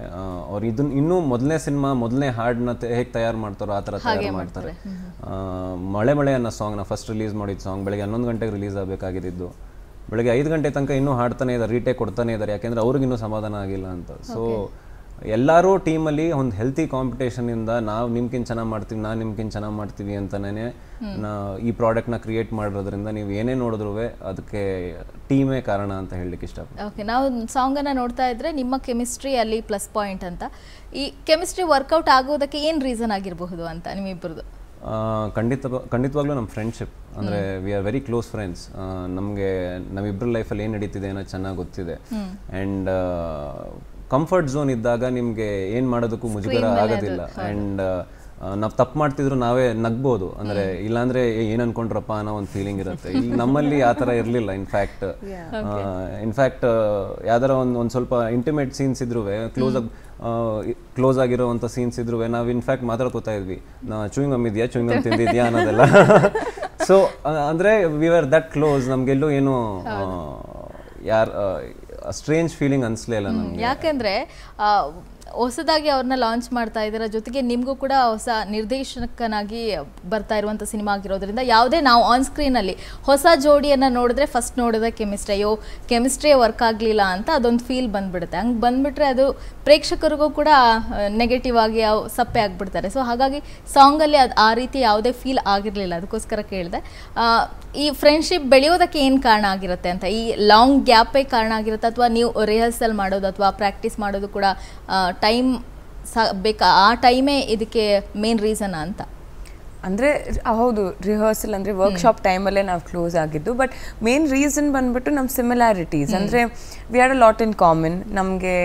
ಅವ್ರು ಇದನ್ನ ಇನ್ನೂ ಮೊದಲನೇ ಸಿನಿಮಾ ಮೊದಲನೇ ಹಾಡನ್ನ ಹೇಗೆ ತಯಾರು ಮಾಡ್ತಾರೋ ಆ ಥರ ತಯಾರು ಮಾಡ್ತಾರೆ ಮಳೆ ಮಳೆ ಅನ್ನೋ ಸಾಂಗ್ನ ಫಸ್ಟ್ ರಿಲೀಸ್ ಮಾಡಿದ ಸಾಂಗ್ ಬೆಳಗ್ಗೆ ಹನ್ನೊಂದು ಗಂಟೆಗೆ ರಿಲೀಸ್ ಆಗಬೇಕಾಗಿದ್ದು ಬೆಳಗ್ಗೆ ಐದು ಗಂಟೆ ತನಕ ಇನ್ನೂ ಹಾಡ್ತಾನೆ ಇದ್ದಾರೆ ರೀಟೇ ಕೊಡ್ತಾನೆ ಇದ್ದಾರೆ ಯಾಕೆಂದ್ರೆ ಅವ್ರಿಗಿನ್ನೂ ಸಮಾಧಾನ ಆಗಿಲ್ಲ ಅಂತ ಸೊ ಎಲ್ಲರೂ ಟೀಮಲ್ಲಿ ಒಂದು ಹೆಲ್ತಿ ಇಂದ ನಾವು ನಿಮ್ಗಿಂತ ಚೆನ್ನಾಗಿ ಮಾಡ್ತೀವಿ ನಾ ನಿಮ್ಗಿಂತ ಚೆನ್ನಾಗಿ ಮಾಡ್ತೀವಿ ಅಂತಲೇ ಈ ಪ್ರಾಡಕ್ಟ್ನ ಕ್ರಿಯೇಟ್ ಮಾಡೋದ್ರಿಂದ ನೀವು ಏನೇ ನೋಡಿದ್ರು ಅದಕ್ಕೆ ಟೀಮೇ ಕಾರಣ ಅಂತ ಹೇಳಲಿಕ್ಕೆ ಇಷ್ಟ ಓಕೆ ನಾವು ಸಾಂಗನ್ನು ನೋಡ್ತಾ ಇದ್ರೆ ನಿಮ್ಮ ಕೆಮಿಸ್ಟ್ರಿ ಅಲ್ಲಿ ಪ್ಲಸ್ ಪಾಯಿಂಟ್ ಅಂತ ಈ ಕೆಮಿಸ್ಟ್ರಿ ವರ್ಕೌಟ್ ಆಗೋದಕ್ಕೆ ಏನ್ ರೀಸನ್ ಆಗಿರಬಹುದು ಅಂತ ನಿಮ್ಮಿಬ್ಬರದು ಖಂಡಿತ ಖಂಡಿತವಾಗ್ಲೂ ನಮ್ಮ ಫ್ರೆಂಡ್ಶಿಪ್ ಅಂದರೆ we are very close friends ನಮಗೆ ನಮ್ಮಿಬ್ಬರ ಲೈಫಲ್ಲಿ ಏನು ನಡೀತಿದೆ ಅನ್ನೋದು ಚೆನ್ನಾಗಿ ಗೊತ್ತಿದೆ ಆ್ಯಂಡ್ ಕಂಫರ್ಟ್ ಝೋನ್ ಇದ್ದಾಗ ನಿಮಗೆ ಏನು ಮಾಡೋದಕ್ಕೂ ಮುಜುಗರ ಆಗೋದಿಲ್ಲ ಆ್ಯಂಡ್ ನಾವು ತಪ್ಪು ಮಾಡ್ತಿದ್ರು ನಾವೇ ನಗ್ಬೋದು ಅಂದರೆ ಇಲ್ಲಾಂದ್ರೆ ಏನು ಅನ್ಕೊಂಡ್ರಪ್ಪ ಅನ್ನೋ ಒಂದು ಫೀಲಿಂಗ್ ಇರುತ್ತೆ ಈಗ ನಮ್ಮಲ್ಲಿ ಆ ಥರ ಇರಲಿಲ್ಲ ಇನ್ಫ್ಯಾಕ್ಟ್ ಇನ್ಫ್ಯಾಕ್ಟ್ ಯಾವ್ದಾರ ಒಂದು ಒಂದು ಸ್ವಲ್ಪ ಇಂಟಿಮೇಟ್ ಸೀನ್ಸ್ ಇದ್ರೂ ಕ್ಲೋಸ್ ಅಪ್ ಕ್ಲೋಸ್ ಆಗಿರೋವಂಥ ಸೀನ್ಸ್ ಇದ್ರೂ ನಾವು ಇನ್ಫ್ಯಾಕ್ಟ್ ಮಾತಾಡ್ಕೋತಾ ಇದ್ವಿ ನಾ ಚೂಯಿಂಗಮ್ ಇದೆಯಾ ಅಮ್ಮ ತಿಂದಿದ್ಯಾ ಅನ್ನೋದೆಲ್ಲ ಸೊ ಅಂದರೆ ವಿ ಆರ್ ದಟ್ ಕ್ಲೋಸ್ ನಮಗೆಲ್ಲೂ ಏನು ಯಾರು ಸ್ಟ್ರೇಂಜ್ ಫೀಲಿಂಗ್ ಅನಿಸ್ಲೇ ಇಲ್ಲ ಯಾಕೆಂದ್ರೆ ಯಾಕೆಂದರೆ ಹೊಸದಾಗಿ ಅವ್ರನ್ನ ಲಾಂಚ್ ಮಾಡ್ತಾ ಇದ್ದಾರೆ ಜೊತೆಗೆ ನಿಮಗೂ ಕೂಡ ಹೊಸ ನಿರ್ದೇಶಕನಾಗಿ ಬರ್ತಾ ಇರುವಂಥ ಸಿನಿಮಾ ಆಗಿರೋದ್ರಿಂದ ಯಾವುದೇ ನಾವು ಆನ್ ಸ್ಕ್ರೀನಲ್ಲಿ ಹೊಸ ಜೋಡಿಯನ್ನು ನೋಡಿದ್ರೆ ಫಸ್ಟ್ ನೋಡಿದ ಕೆಮಿಸ್ಟ್ರಿ ಅಯ್ಯೋ ಕೆಮಿಸ್ಟ್ರಿ ವರ್ಕ್ ಆಗಲಿಲ್ಲ ಅಂತ ಅದೊಂದು ಫೀಲ್ ಬಂದ್ಬಿಡುತ್ತೆ ಹಂಗೆ ಬಂದ್ಬಿಟ್ರೆ ಅದು ಪ್ರೇಕ್ಷಕರಿಗೂ ಕೂಡ ನೆಗೆಟಿವ್ ಆಗಿ ಯಾವ ಸಪ್ಪೆ ಆಗಿಬಿಡ್ತಾರೆ ಸೊ ಹಾಗಾಗಿ ಸಾಂಗಲ್ಲಿ ಅದು ಆ ರೀತಿ ಯಾವುದೇ ಫೀಲ್ ಆಗಿರಲಿಲ್ಲ ಅದಕ್ಕೋಸ್ಕರ ಕೇಳಿದೆ ಈ ಫ್ರೆಂಡ್ಶಿಪ್ ಬೆಳೆಯೋದಕ್ಕೆ ಏನು ಕಾರಣ ಆಗಿರುತ್ತೆ ಅಂತ ಈ ಲಾಂಗ್ ಗ್ಯಾಪೇ ಕಾರಣ ಆಗಿರುತ್ತೆ ಅಥವಾ ನೀವು ರಿಹರ್ಸಲ್ ಮಾಡೋದು ಅಥವಾ ಪ್ರಾಕ್ಟೀಸ್ ಮಾಡೋದು ಕೂಡ ಟೈಮ್ ಸ ಬೇಕಾ ಆ ಟೈಮೇ ಇದಕ್ಕೆ ಮೇನ್ ರೀಸನ್ ಅಂತ ಅಂದರೆ ಹೌದು ರಿಹರ್ಸಲ್ ಅಂದರೆ ವರ್ಕ್ಶಾಪ್ ಟೈಮಲ್ಲೇ ನಾವು ಕ್ಲೋಸ್ ಆಗಿದ್ದು ಬಟ್ ಮೇನ್ ರೀಸನ್ ಬಂದ್ಬಿಟ್ಟು ನಮ್ಮ ಸಿಮಿಲ್ಯಾರಿಟೀಸ್ ಅಂದರೆ we are a lot in common ನಮಗೆ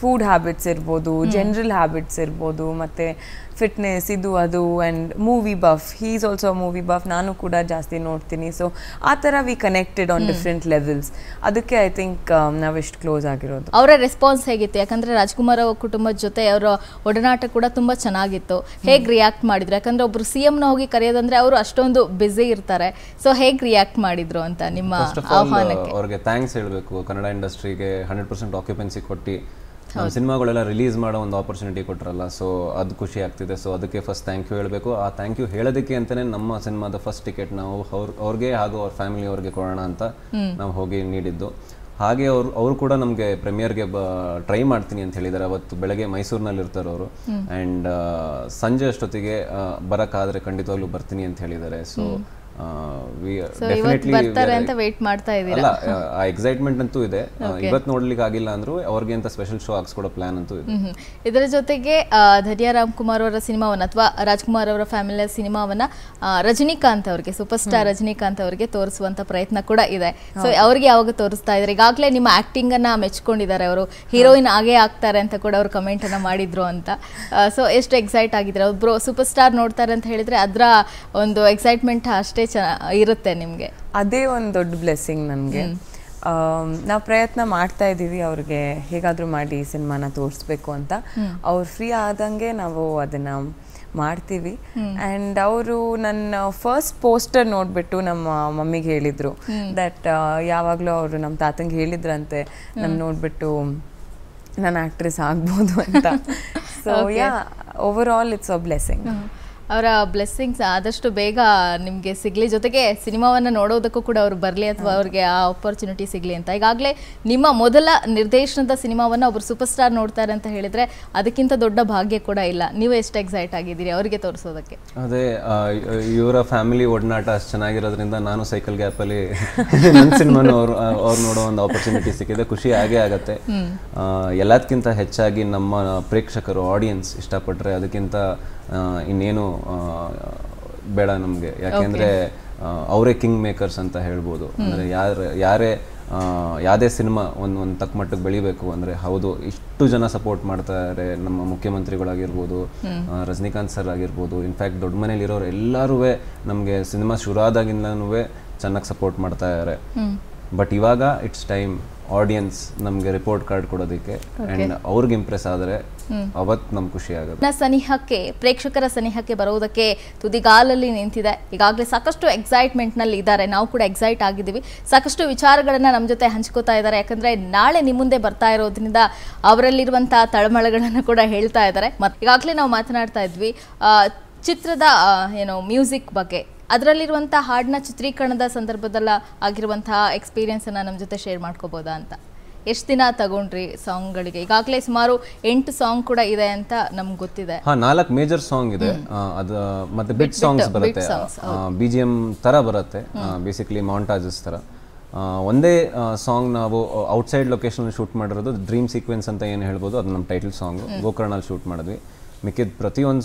ಫುಡ್ ಹ್ಯಾಬಿಟ್ಸ್ ಇರ್ಬೋದು ಜನರಲ್ ಹ್ಯಾಬಿಟ್ಸ್ ಇರ್ಬೋದು ಮತ್ತೆ ಫಿಟ್ನೆಸ್ ಇದು ಅದು and movie buff he is also movie buff ನಾನು ಕೂಡ ಜಾಸ್ತಿ ನೋಡ್ತೀನಿ ಸೊ ಆ ಥರ we connected on different levels ಅದಕ್ಕೆ ಐ ಥಿಂಕ್ ನಾವೆಷ್ಟು ಕ್ಲೋಸ್ ಆಗಿರೋದು ಅವರ ರೆಸ್ಪಾನ್ಸ್ ಹೇಗಿತ್ತು ಯಾಕಂದರೆ ರಾಜ್ಕುಮಾರ್ ಅವರ ಕುಟುಂಬದ ಜೊತೆ ಅವರ ಒಡನಾಟ ಕೂಡ ತುಂಬ ಚೆನ್ನಾಗಿತ್ತು ಹೇಗೆ ರಿಯಾಕ್ಟ್ ಮಾಡಿದ್ರು ಯಾಕಂದರೆ ಒಬ್ಬರು ಸಿ ಎಮ್ನ ಹೋಗಿ ಕರೆಯೋದಂದರೆ ಅವರು ಅಷ್ಟೊಂದು ಬ್ಯುಸಿ ಇರ್ತಾರೆ ಸೊ ಹೇಗೆ ರಿಯಾಕ್ಟ್ ಮಾಡಿದ್ರು ಅಂತ ನಿಮ್ಮ ಆಹ್ವಾನಕ್ಕೆ ಅವ್ರಿಗೆ ಥ್ಯಾಂಕ್ಸ್ ಹೇಳಬೇಕು ಕನ್ನಡ ಇಂಡಸ್ಟ್ರಿಗೆ ಹಂಡ್ರೆಡ್ ಪರ್ಸೆಂಟ್ ಆಕ್ಯುಪೆನ್ಸಿ ಕೊಟ್ಟು ನಮ್ಮ ಸಿನಿಮಾಗಳೆಲ್ಲ ರಿಲೀಸ್ ಮಾಡೋ ಒಂದು ಆಪರ್ಚುನಿಟಿ ಕೊಟ್ಟರಲ್ಲ ಸೊ ಅದು ಖುಷಿ ಆಗ್ತಿದೆ ಸೊ ಅದಕ್ಕೆ ಫಸ್ಟ್ ಥ್ಯಾಂಕ್ ಯು ಹೇಳಬೇಕು ಆ ಥ್ಯಾಂಕ್ ಯು ಹೇಳೋದಕ್ಕೆ ಅಂತಲೇ ನಮ್ಮ ಸಿನಿಮಾದ ಫಸ್ಟ್ ಟಿಕೆಟ್ ನಾವು ಅವ್ರ ಅವ್ರಿಗೆ ಹಾಗೂ ಅವ್ರ ಫ್ಯಾಮಿಲಿ ಅವ್ರಿಗೆ ಕೊಡೋಣ ಅಂತ ನಾವು ಹೋಗಿ ನೀಡಿದ್ದು ಹಾಗೆ ಅವರು ಅವರು ಕೂಡ ನಮಗೆ ಪ್ರೀಮಿಯರ್ಗೆ ಬ ಟ್ರೈ ಮಾಡ್ತೀನಿ ಅಂತ ಹೇಳಿದ್ದಾರೆ ಅವತ್ತು ಬೆಳಗ್ಗೆ ಮೈಸೂರಿನಲ್ಲಿ ಇರ್ತಾರೆ ಅವರು ಆ್ಯಂಡ್ ಸಂಜೆ ಅಷ್ಟೊತ್ತಿಗೆ ಬರೋಕ್ಕಾದರೆ ಖಂಡಿತವಾಗ್ಲೂ ಬರ್ತೀನಿ ಅಂತ ಹೇಳಿದ್ದಾರೆ ಸೊ Uh, ಬರ್ತಾರೆ ಅಂತ ವೇಟ್ ಮಾಡ್ತಾ ಇದ್ದೀರಾ ಎಕ್ಸೈಟ್ಮೆಂಟ್ ಅಂತೂ ಇದೆ ಇವತ್ತು ನೋಡ್ಲಿಕ್ಕೆ ಆಗಿಲ್ಲ ಅಂದ್ರೂ ಅವ್ರಿಗೆ ಅಂತ ಸ್ಪೆಷಲ್ ಶೋ ಪ್ಲಾನ್ ಇದೆ ಇದರ ಜೊತೆಗೆ ಧರ್ಯ ರಾಮ್ ಕುಮಾರ್ ಅವರ ಸಿನಿಮಾವನ್ನ ಅಥವಾ ರಾಜ್ಕುಮಾರ್ ಅವರ ಫ್ಯಾಮಿಲಿಯ ಸಿನಿಮಾವನ್ನ ರಜನಿಕಾಂತ್ ಅವರಿಗೆ ಸೂಪರ್ ಸ್ಟಾರ್ ರಜನಿಕಾಂತ್ ಅವರಿಗೆ ತೋರಿಸುವಂತ ಪ್ರಯತ್ನ ಕೂಡ ಇದೆ ಸೊ ಅವ್ರಿಗೆ ಯಾವಾಗ ತೋರಿಸ್ತಾ ಇದ್ರೆ ಈಗಾಗಲೇ ನಿಮ್ಮ ಆಕ್ಟಿಂಗ್ ಅನ್ನ ಮೆಚ್ಚಿಕೊಂಡಿದ್ದಾರೆ ಅವರು ಹೀರೋಯಿನ್ ಆಗೇ ಆಗ್ತಾರೆ ಅಂತ ಕೂಡ ಅವರು ಕಮೆಂಟ್ ಅನ್ನ ಮಾಡಿದ್ರು ಅಂತ ಸೊ ಎಷ್ಟು ಎಕ್ಸೈಟ್ ಆಗಿದ್ರೆ ಒಬ್ರು ಸೂಪರ್ ಸ್ಟಾರ್ ನೋಡ್ತಾರೆ ಅಂತ ಹೇಳಿದ್ರೆ ಅದರ ಒಂದು ಎಕ್ಸೈಟ್ಮೆಂಟ್ ಅಷ್ಟೇ ಇರುತ್ತೆ ನಿಮಗೆ ಅದೇ ಒಂದು ದೊಡ್ಡ ಬ್ಲೆಸ್ಸಿಂಗ್ ನನಗೆ ನಾವು ಪ್ರಯತ್ನ ಮಾಡ್ತಾ ಇದ್ದೀವಿ ಅವ್ರಿಗೆ ಹೇಗಾದರೂ ಮಾಡಿ ಸಿನಿಮಾನ ತೋರಿಸ್ಬೇಕು ಅಂತ ಅವ್ರು ಫ್ರೀ ಆದಂಗೆ ನಾವು ಅದನ್ನು ಮಾಡ್ತೀವಿ ಆ್ಯಂಡ್ ಅವರು ನನ್ನ ಫಸ್ಟ್ ಪೋಸ್ಟರ್ ನೋಡಿಬಿಟ್ಟು ನಮ್ಮ ಮಮ್ಮಿಗೆ ಹೇಳಿದರು ದಟ್ ಯಾವಾಗಲೂ ಅವರು ನಮ್ಮ ತಾತಂಗೆ ಹೇಳಿದ್ರಂತೆ ನಾನು ನೋಡಿಬಿಟ್ಟು ನಾನು ಆ್ಯಕ್ಟ್ರೆಸ್ ಆಗ್ಬೋದು ಅಂತ so yeah overall it's a blessing ಅವರ ಬ್ಲೆಸ್ಸಿಂಗ್ಸ್ ಆದಷ್ಟು ಬೇಗ ನಿಮಗೆ ಸಿಗಲಿ ಜೊತೆಗೆ ಸಿನಿಮಾವನ್ನು ನೋಡೋದಕ್ಕೂ ಕೂಡ ಅವರು ಬರಲಿ ಅಥವಾ ಅವ್ರಿಗೆ ಆ ಅಪರ್ಚುನಿಟಿ ಸಿಗಲಿ ಅಂತ ಈಗಾಗಲೇ ನಿಮ್ಮ ಮೊದಲ ನಿರ್ದೇಶನದ ಸಿನಿಮಾವನ್ನು ಒಬ್ಬರು ಸೂಪರ್ ಸ್ಟಾರ್ ನೋಡ್ತಾರೆ ಅಂತ ಹೇಳಿದರೆ ಅದಕ್ಕಿಂತ ದೊಡ್ಡ ಭಾಗ್ಯ ಕೂಡ ಇಲ್ಲ ನೀವು ಎಷ್ಟು ಎಕ್ಸೈಟ್ ಆಗಿದ್ದೀರಿ ಅವರಿಗೆ ತೋರಿಸೋದಕ್ಕೆ ಅದೇ ಇವರ ಫ್ಯಾಮಿಲಿ ಒಡನಾಟ ಅಷ್ಟು ಚೆನ್ನಾಗಿರೋದ್ರಿಂದ ನಾನು ಸೈಕಲ್ ಗ್ಯಾಪಲ್ಲಿ ನನ್ನ ಸಿನಿಮಾನು ಅವರು ಅವ್ರು ನೋಡೋ ಒಂದು ಆಪರ್ಚುನಿಟಿ ಸಿಕ್ಕಿದೆ ಖುಷಿ ಆಗೇ ಆಗುತ್ತೆ ಎಲ್ಲದಕ್ಕಿಂತ ಹೆಚ್ಚಾಗಿ ನಮ್ಮ ಪ್ರೇಕ್ಷಕರು ಆಡಿಯನ್ಸ್ ಇಷ್ಟಪಟ್ಟರೆ ಅದಕ್ಕಿಂತ ಇನ್ನೇನು ಬೇಡ ನಮಗೆ ಯಾಕೆಂದರೆ ಅವರೇ ಕಿಂಗ್ ಮೇಕರ್ಸ್ ಅಂತ ಹೇಳ್ಬೋದು ಅಂದರೆ ಯಾರ ಯಾರೇ ಯಾವುದೇ ಸಿನಿಮಾ ಒಂದು ಒಂದು ತಕ್ಕ ಮಟ್ಟಕ್ಕೆ ಬೆಳಿಬೇಕು ಅಂದರೆ ಹೌದು ಇಷ್ಟು ಜನ ಸಪೋರ್ಟ್ ಮಾಡ್ತಾರೆ ನಮ್ಮ ಮುಖ್ಯಮಂತ್ರಿಗಳಾಗಿರ್ಬೋದು ರಜನಿಕಾಂತ್ ಸರ್ ಆಗಿರ್ಬೋದು ಇನ್ಫ್ಯಾಕ್ಟ್ ದೊಡ್ಡ ಮನೇಲಿರೋರು ಎಲ್ಲರೂ ನಮಗೆ ಸಿನಿಮಾ ಶುರು ಆದಾಗಿಂದನೂ ಚೆನ್ನಾಗಿ ಸಪೋರ್ಟ್ ಮಾಡ್ತಾ ಇದ್ದಾರೆ ಬಟ್ ಇವಾಗ ಇಟ್ಸ್ ಟೈಮ್ ಆಡಿಯನ್ಸ್ ನಮಗೆ ರಿಪೋರ್ಟ್ ಕಾರ್ಡ್ ಕೊಡೋದಕ್ಕೆ ಅಂಡ್ ಅವ್ರಿಗೆ ಇಂಪ್ರೆಸ್ ಆದರೆ ಅವತ್ತು ನಮ್ಗೆ ಖುಷಿ ಆಗುತ್ತೆ ನನ್ನ ಸನಿಹಕ್ಕೆ ಪ್ರೇಕ್ಷಕರ ಸನಿಹಕ್ಕೆ ಬರೋದಕ್ಕೆ ತುದಿಗಾಲಲ್ಲಿ ನಿಂತಿದೆ ಈಗಾಗಲೇ ಸಾಕಷ್ಟು ಎಕ್ಸೈಟ್ಮೆಂಟ್ನಲ್ಲಿ ಇದ್ದಾರೆ ನಾವು ಕೂಡ ಎಕ್ಸೈಟ್ ಆಗಿದ್ದೀವಿ ಸಾಕಷ್ಟು ವಿಚಾರಗಳನ್ನು ನಮ್ಮ ಜೊತೆ ಹಂಚ್ಕೋತಾ ಇದ್ದಾರೆ ಯಾಕಂದರೆ ನಾಳೆ ನಿಮ್ಮ ಮುಂದೆ ಬರ್ತಾ ಇರೋದ್ರಿಂದ ಅವರಲ್ಲಿರುವಂಥ ತಳಮಳಗಳನ್ನು ಕೂಡ ಹೇಳ್ತಾ ಇದ್ದಾರೆ ಮತ್ತು ಈಗಾಗಲೇ ನಾವು ಮಾತನಾಡ್ತಾ ಇದ್ವಿ ಚಿತ್ರದ ಏನೋ ಮ್ಯೂಸಿಕ್ ಬಗ್ಗೆ ಅದರಲ್ಲಿರುವಂತಹ ಹಾಡ್ನ ಚಿತ್ರೀಕರಣದ ಸಂದರ್ಭದಲ್ಲ ಆಗಿರುವಂತಹ ಅನ್ನ ನಮ್ಮ ಜೊತೆ ಶೇರ್ ಮಾಡ್ಕೋಬೋದಾ ಅಂತ ಎಷ್ಟು ದಿನ ತಗೊಂಡ್ರಿ ಸಾಂಗ್ ಗಳಿಗೆ ಈಗಾಗಲೇ ಸುಮಾರು ಎಂಟು ಸಾಂಗ್ ಕೂಡ ಇದೆ ಅಂತ ನಮ್ಗೆ ಗೊತ್ತಿದೆ ನಾಲ್ಕು ಮೇಜರ್ ಸಾಂಗ್ ಇದೆ ಅದು ಮತ್ತೆ ಬಿಟ್ ಸಾಂಗ್ಸ್ ಬರುತ್ತೆ ಬಿ ಜಿ ಬರುತ್ತೆ ಬೇಸಿಕಲಿ ಮೌಂಟಾಜಸ್ ತರ ಒಂದೇ ಸಾಂಗ್ ನಾವು ಔಟ್ಸೈಡ್ ಲೊಕೇಶನ್ ಶೂಟ್ ಮಾಡಿರೋದು ಡ್ರೀಮ್ ಸೀಕ್ವೆನ್ಸ್ ಅಂತ ಏನು ಹೇಳ್ಬೋದು ಅದು ನಮ್ಮ ಟೈಟಲ್ ಸಾಂಗ್ ಗೋಕರ್ಣಲ್ಲಿ ಶೂಟ್ ಮಾಡಿದ್ವಿ ಮಿಕ್ಕಿದ ಪ್ರತಿಯೊಂದು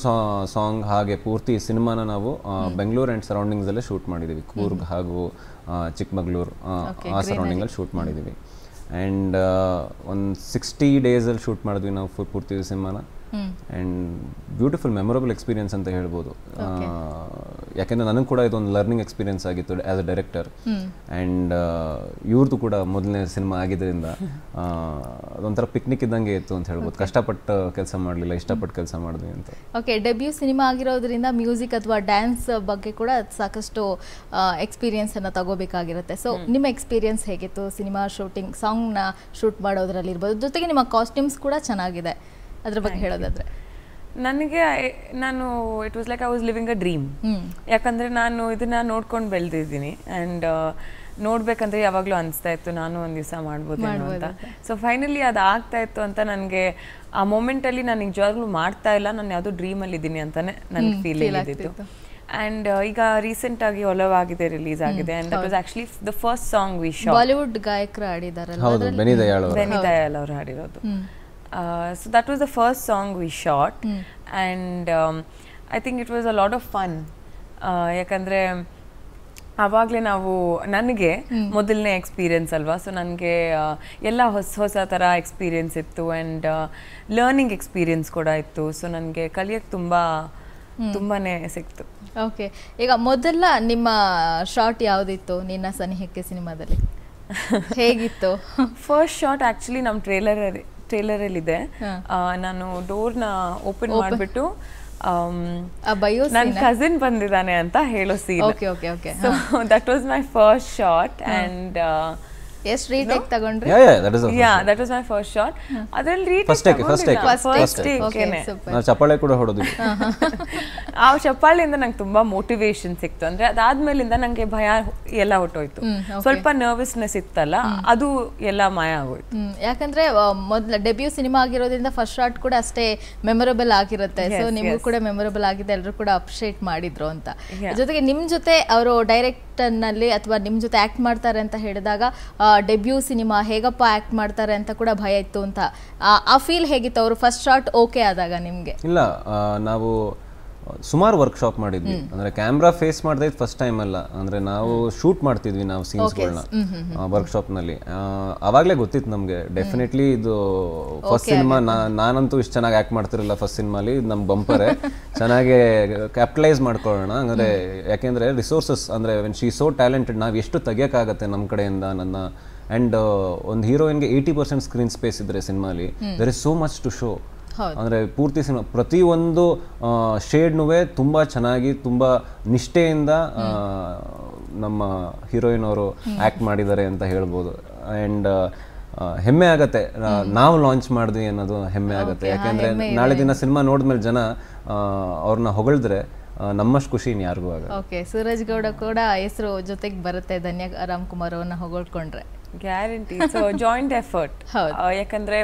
ಸಾಂಗ್ ಹಾಗೆ ಪೂರ್ತಿ ಸಿನಿಮಾನ ನಾವು ಬೆಂಗಳೂರು ಆ್ಯಂಡ್ ಸರೌಂಡಿಂಗ್ಸಲ್ಲೇ ಶೂಟ್ ಮಾಡಿದ್ದೀವಿ ಕೂರ್ಗ್ ಹಾಗೂ ಚಿಕ್ಕಮಗಳೂರು ಆ ಸರೌಂಡಿಂಗಲ್ಲಿ ಶೂಟ್ ಮಾಡಿದ್ದೀವಿ ಆ್ಯಂಡ್ ಒಂದು ಸಿಕ್ಸ್ಟಿ ಡೇಸಲ್ಲಿ ಶೂಟ್ ಮಾಡಿದ್ವಿ ನಾವು ಫುಲ್ ಪೂರ್ತಿ ಸಿನಿಮಾನ ಆ್ಯಂಡ್ ಬ್ಯೂಟಿಫುಲ್ ಮೆಮೊರಬಲ್ ಎಕ್ಸ್ಪೀರಿಯನ್ಸ್ ಅಂತ ಹೇಳ್ಬೋದು ಯಾಕೆಂದರೆ ನನಗೆ ಕೂಡ ಇದೊಂದು ಲರ್ನಿಂಗ್ ಎಕ್ಸ್ಪೀರಿಯನ್ಸ್ ಆಗಿತ್ತು ಆ್ಯಸ್ ಅ ಡೈರೆಕ್ಟರ್ ಆ್ಯಂಡ್ ಇವ್ರದ್ದು ಕೂಡ ಮೊದಲನೇ ಸಿನಿಮಾ ಆಗಿದ್ದರಿಂದ ಅದೊಂಥರ ಪಿಕ್ನಿಕ್ ಇದ್ದಂಗೆ ಇತ್ತು ಅಂತ ಹೇಳ್ಬೋದು ಕಷ್ಟಪಟ್ಟು ಕೆಲಸ ಮಾಡಲಿಲ್ಲ ಇಷ್ಟಪಟ್ಟು ಕೆಲಸ ಮಾಡಿದ್ವಿ ಅಂತ ಓಕೆ ಡೆಬ್ಯೂ ಸಿನಿಮಾ ಆಗಿರೋದ್ರಿಂದ ಮ್ಯೂಸಿಕ್ ಅಥವಾ ಡ್ಯಾನ್ಸ್ ಬಗ್ಗೆ ಕೂಡ ಸಾಕಷ್ಟು ಎಕ್ಸ್ಪೀರಿಯನ್ಸನ್ನು ತಗೋಬೇಕಾಗಿರುತ್ತೆ ಸೊ ನಿಮ್ಮ ಎಕ್ಸ್ಪೀರಿಯನ್ಸ್ ಹೇಗಿತ್ತು ಸಿನಿಮಾ ಶೂಟಿಂಗ್ ಸಾಂಗ್ನ ಶೂಟ್ ಮಾಡೋದ್ರಲ್ಲಿರ್ಬೋದು ಜೊತೆಗೆ ನಿಮ್ಮ ಕಾಸ್ಟ್ಯೂಮ್ಸ್ ಕೂಡ ಚೆನ್ನಾಗಿದೆ ಅದ್ರ ಬಗ್ಗೆ ಹೇಳೋದಾದ್ರೆ ನನಗೆ ನಾನು it was like I was living a dream ಯಾಕಂದರೆ ನಾನು ಇದನ್ನ ನೋಡ್ಕೊಂಡು ಬೆಳೆದಿದ್ದೀನಿ ಆ್ಯಂಡ್ uh, ನೋಡ್ಬೇಕಂದ್ರೆ ಯಾವಾಗಲೂ ಅನಿಸ್ತಾ ಇತ್ತು ನಾನು ಒಂದು ದಿವಸ ಮಾಡ್ಬೋದು ಅಂತ ಸೊ ಫೈನಲಿ ಅದು ಆಗ್ತಾ ಇತ್ತು ಅಂತ ನನಗೆ ಆ ಮೂಮೆಂಟಲ್ಲಿ ನಾನು ನಿಜವಾಗ್ಲೂ ಮಾಡ್ತಾ ಇಲ್ಲ ನಾನು ಯಾವುದೋ ಡ್ರೀಮಲ್ಲಿ ಇದ್ದೀನಿ ಅಂತಲೇ ನನಗೆ ಫೀಲ್ ಇದ್ದಿತ್ತು ಆ್ಯಂಡ್ ಈಗ ರೀಸೆಂಟ್ ಆಗಿ ಒಲವ್ ಆಗಿದೆ ರಿಲೀಸ್ ಆಗಿದೆ and that was actually the first song we shot Bollywood ಗಾಯಕರು ಹಾಡಿದಾರಲ್ಲ ಬೆನಿ ದಯಾಳ್ ಅವರು ಹಾಡಿರೋದು Uh, so that was the first song we shot, mm. and um, I think it was a lot of fun. Uh, ಯಾಕಂದರೆ ಆವಾಗಲೇ ನಾವು ನನಗೆ ಮೊದಲನೇ experience ಅಲ್ವಾ so ನನಗೆ uh, ಎಲ್ಲ ಹೊಸ ಹೊಸ ಥರ ಎಕ್ಸ್ಪೀರಿಯೆನ್ಸ್ ಇತ್ತು ಆ್ಯಂಡ್ ಲರ್ನಿಂಗ್ ಎಕ್ಸ್ಪೀರಿಯೆನ್ಸ್ ಕೂಡ ಇತ್ತು ಸೊ ನನಗೆ ಕಲಿಯೋಕ್ಕೆ ತುಂಬ ತುಂಬಾ ಸಿಕ್ತು ಓಕೆ ಈಗ ಮೊದಲ ನಿಮ್ಮ ಶಾರ್ಟ್ ಯಾವುದಿತ್ತು ನಿನ್ನ ಸನಿಹಕ್ಕೆ ಸಿನಿಮಾದಲ್ಲಿ ಹೇಗಿತ್ತು ಫಸ್ಟ್ ಶಾರ್ಟ್ ಆ್ಯಕ್ಚುಲಿ ನಮ್ಮ ಟ್ರೇಲರ್ ಅಲ್ಲಿ ಇದೆ ನಾನು ಡೋರ್ ನ ಓಪನ್ ಮಾಡಿಬಿಟ್ಟು ನನ್ನ ಕಸಿನ್ ಬಂದಿದ್ದಾನೆ ಅಂತ ಹೇಳೋ scene that was my first shot and yes retake ತಗೊಂಡ್ರಿ yeah that is was my first shot ಅದರಲ್ಲಿ first take first take first take ನಾನು ಚಪ್ಪಾಳೆ ಕೂಡ ಆ ಚಪ್ಪಾಳೆಯಿಂದ ನಂಗೆ ತುಂಬಾ ಮೋಟಿವೇಶನ್ ಸಿಕ್ತು ಅಂದ್ರೆ ಅದಾದ್ಮೇಲಿಂದ ನಂಗೆ ಭಯ ಎಲ್ಲ ಹೊಟ್ಟೋಯ್ತು ಸ್ವಲ್ಪ ನರ್ವಸ್ನೆಸ್ ಇತ್ತಲ್ಲ ಅದು ಎಲ್ಲ ಮಾಯ ಆಗೋಯ್ತು ಯಾಕಂದ್ರೆ ಮೊದಲ ಡೆಬ್ಯೂ ಸಿನಿಮಾ ಆಗಿರೋದ್ರಿಂದ ಫಸ್ಟ್ ಶಾಟ್ ಕೂಡ ಅಷ್ಟೇ ಮೆಮೊರಬಲ್ ಆಗಿರುತ್ತೆ ಸೊ ನಿಮಗೂ ಕೂಡ ಮೆಮೊರಬಲ್ ಆಗಿದೆ ಎಲ್ಲರೂ ಕೂಡ ಅಪ್ರಿಷಿಯೇಟ್ ಮಾಡಿದ್ರು ಅಂತ ಜೊತೆಗೆ ನಿಮ್ ಜೊತೆ ಅವರು ಡೈರೆಕ್ಟ್ ನಲ್ಲಿ ಅಥವಾ ನಿಮ್ಮ ಜೊತೆ ಆ್ಯಕ್ಟ್ ಮಾಡ್ತಾರೆ ಅಂತ ಹೇಳಿದಾಗ ಡೆಬ್ಯೂ ಸಿನಿಮಾ ಹೇಗಪ್ಪ ಆ್ಯಕ್ಟ್ ಮಾಡ್ತಾರೆ ಅಂತ ಕೂಡ ಭಯ ಇತ್ತು ಅಂತ ಆ ಫೀಲ್ ಹೇಗಿತ್ತು ಅವರು ಫಸ್ಟ್ ಶಾರ್ಟ್ ಓಕೆ ಆದಾಗ ನಿಮಗೆ ಇಲ್ಲ ನಾವು ಸುಮಾರು ವರ್ಕ್ಶಾಪ್ ಮಾಡಿದ್ವಿ ಅಂದ್ರೆ ಕ್ಯಾಮ್ರಾ ಫೇಸ್ ಇದ್ ಫಸ್ಟ್ ಟೈಮ್ ಅಲ್ಲ ಅಂದ್ರೆ ನಾವು ಶೂಟ್ ಮಾಡ್ತಿದ್ವಿ ನಾವು ಸೀನ್ಸ್ಗಳನ್ನ ವರ್ಕ್ಶಾಪ್ ನಲ್ಲಿ ಅವಾಗ್ಲೇ ಗೊತ್ತಿತ್ತು ನಮ್ಗೆ ಡೆಫಿನೆಟ್ಲಿ ಇದು ಫಸ್ಟ್ ಸಿನಿಮಾ ನಾನಂತೂ ಇಷ್ಟು ಚೆನ್ನಾಗಿ ಆಕ್ಟ್ ಮಾಡ್ತಿರಲ್ಲ ಫಸ್ಟ್ ಸಿನಿಮಾಲಿ ಇದು ನಮ್ಮ ಬಂಪರೇ ಚೆನ್ನಾಗಿ ಕ್ಯಾಪಿಟಲೈಸ್ ಮಾಡ್ಕೊಳ್ಳೋಣ ಅಂದ್ರೆ ಯಾಕೆಂದ್ರೆ ರಿಸೋರ್ಸಸ್ ಅಂದ್ರೆ ವೆನ್ ಶಿ ಸೋ ಟ್ಯಾಲೆಂಟೆಡ್ ನಾವು ಎಷ್ಟು ಆಗುತ್ತೆ ನಮ್ಮ ಕಡೆಯಿಂದ ನನ್ನ ಅಂಡ್ ಒಂದು ಹೀರೋಯಿನ್ಗೆ ಏಯ್ಟಿ ಪರ್ಸೆಂಟ್ ಸ್ಕ್ರೀನ್ ಸ್ಪೇಸ್ ಇದ್ರೆ ಸಿನಿಮಾಲಿ there is so much to show ಅಂದ್ರೆ ಪೂರ್ತಿ ಸಿನಿಮಾ ಪ್ರತಿಯೊಂದು ಶೇಡ್ನೂ ತುಂಬಾ ಚೆನ್ನಾಗಿ ತುಂಬಾ ನಿಷ್ಠೆಯಿಂದ ನಮ್ಮ ಹೀರೋಯಿನ್ ಅವರು ಆಕ್ಟ್ ಮಾಡಿದ್ದಾರೆ ಅಂತ ಹೇಳ್ಬೋದು ಆ್ಯಂಡ್ ಹೆಮ್ಮೆ ಆಗತ್ತೆ ನಾವು ಲಾಂಚ್ ಮಾಡಿದ್ವಿ ಅನ್ನೋದು ಹೆಮ್ಮೆ ಆಗುತ್ತೆ ಯಾಕೆಂದರೆ ನಾಳೆ ದಿನ ಸಿನಿಮಾ ನೋಡಿದ್ಮೇಲೆ ಜನ ಅವ್ರನ್ನ ಹೊಗಳಿದ್ರೆ ನಮ್ಮಷ್ಟು ಖುಷಿ ಯಾರಿಗೂ ಆಗ ಓಕೆ ಸೂರಜ್ ಗೌಡ ಕೂಡ ಹೆಸರು ಜೊತೆಗೆ ಬರುತ್ತೆ ಧನ್ಯ ರಾಮ್ ಕುಮಾರ್ ಅವ್ರನ್ನ ಹೊಗಳ್ಕೊಂಡ್ರೆ ಗ್ಯಾರಂಟಿ ಸೊ ಜಾಯಿಂಟ್ ಎಫರ್ಟ್ ಯಾಕಂದ್ರೆ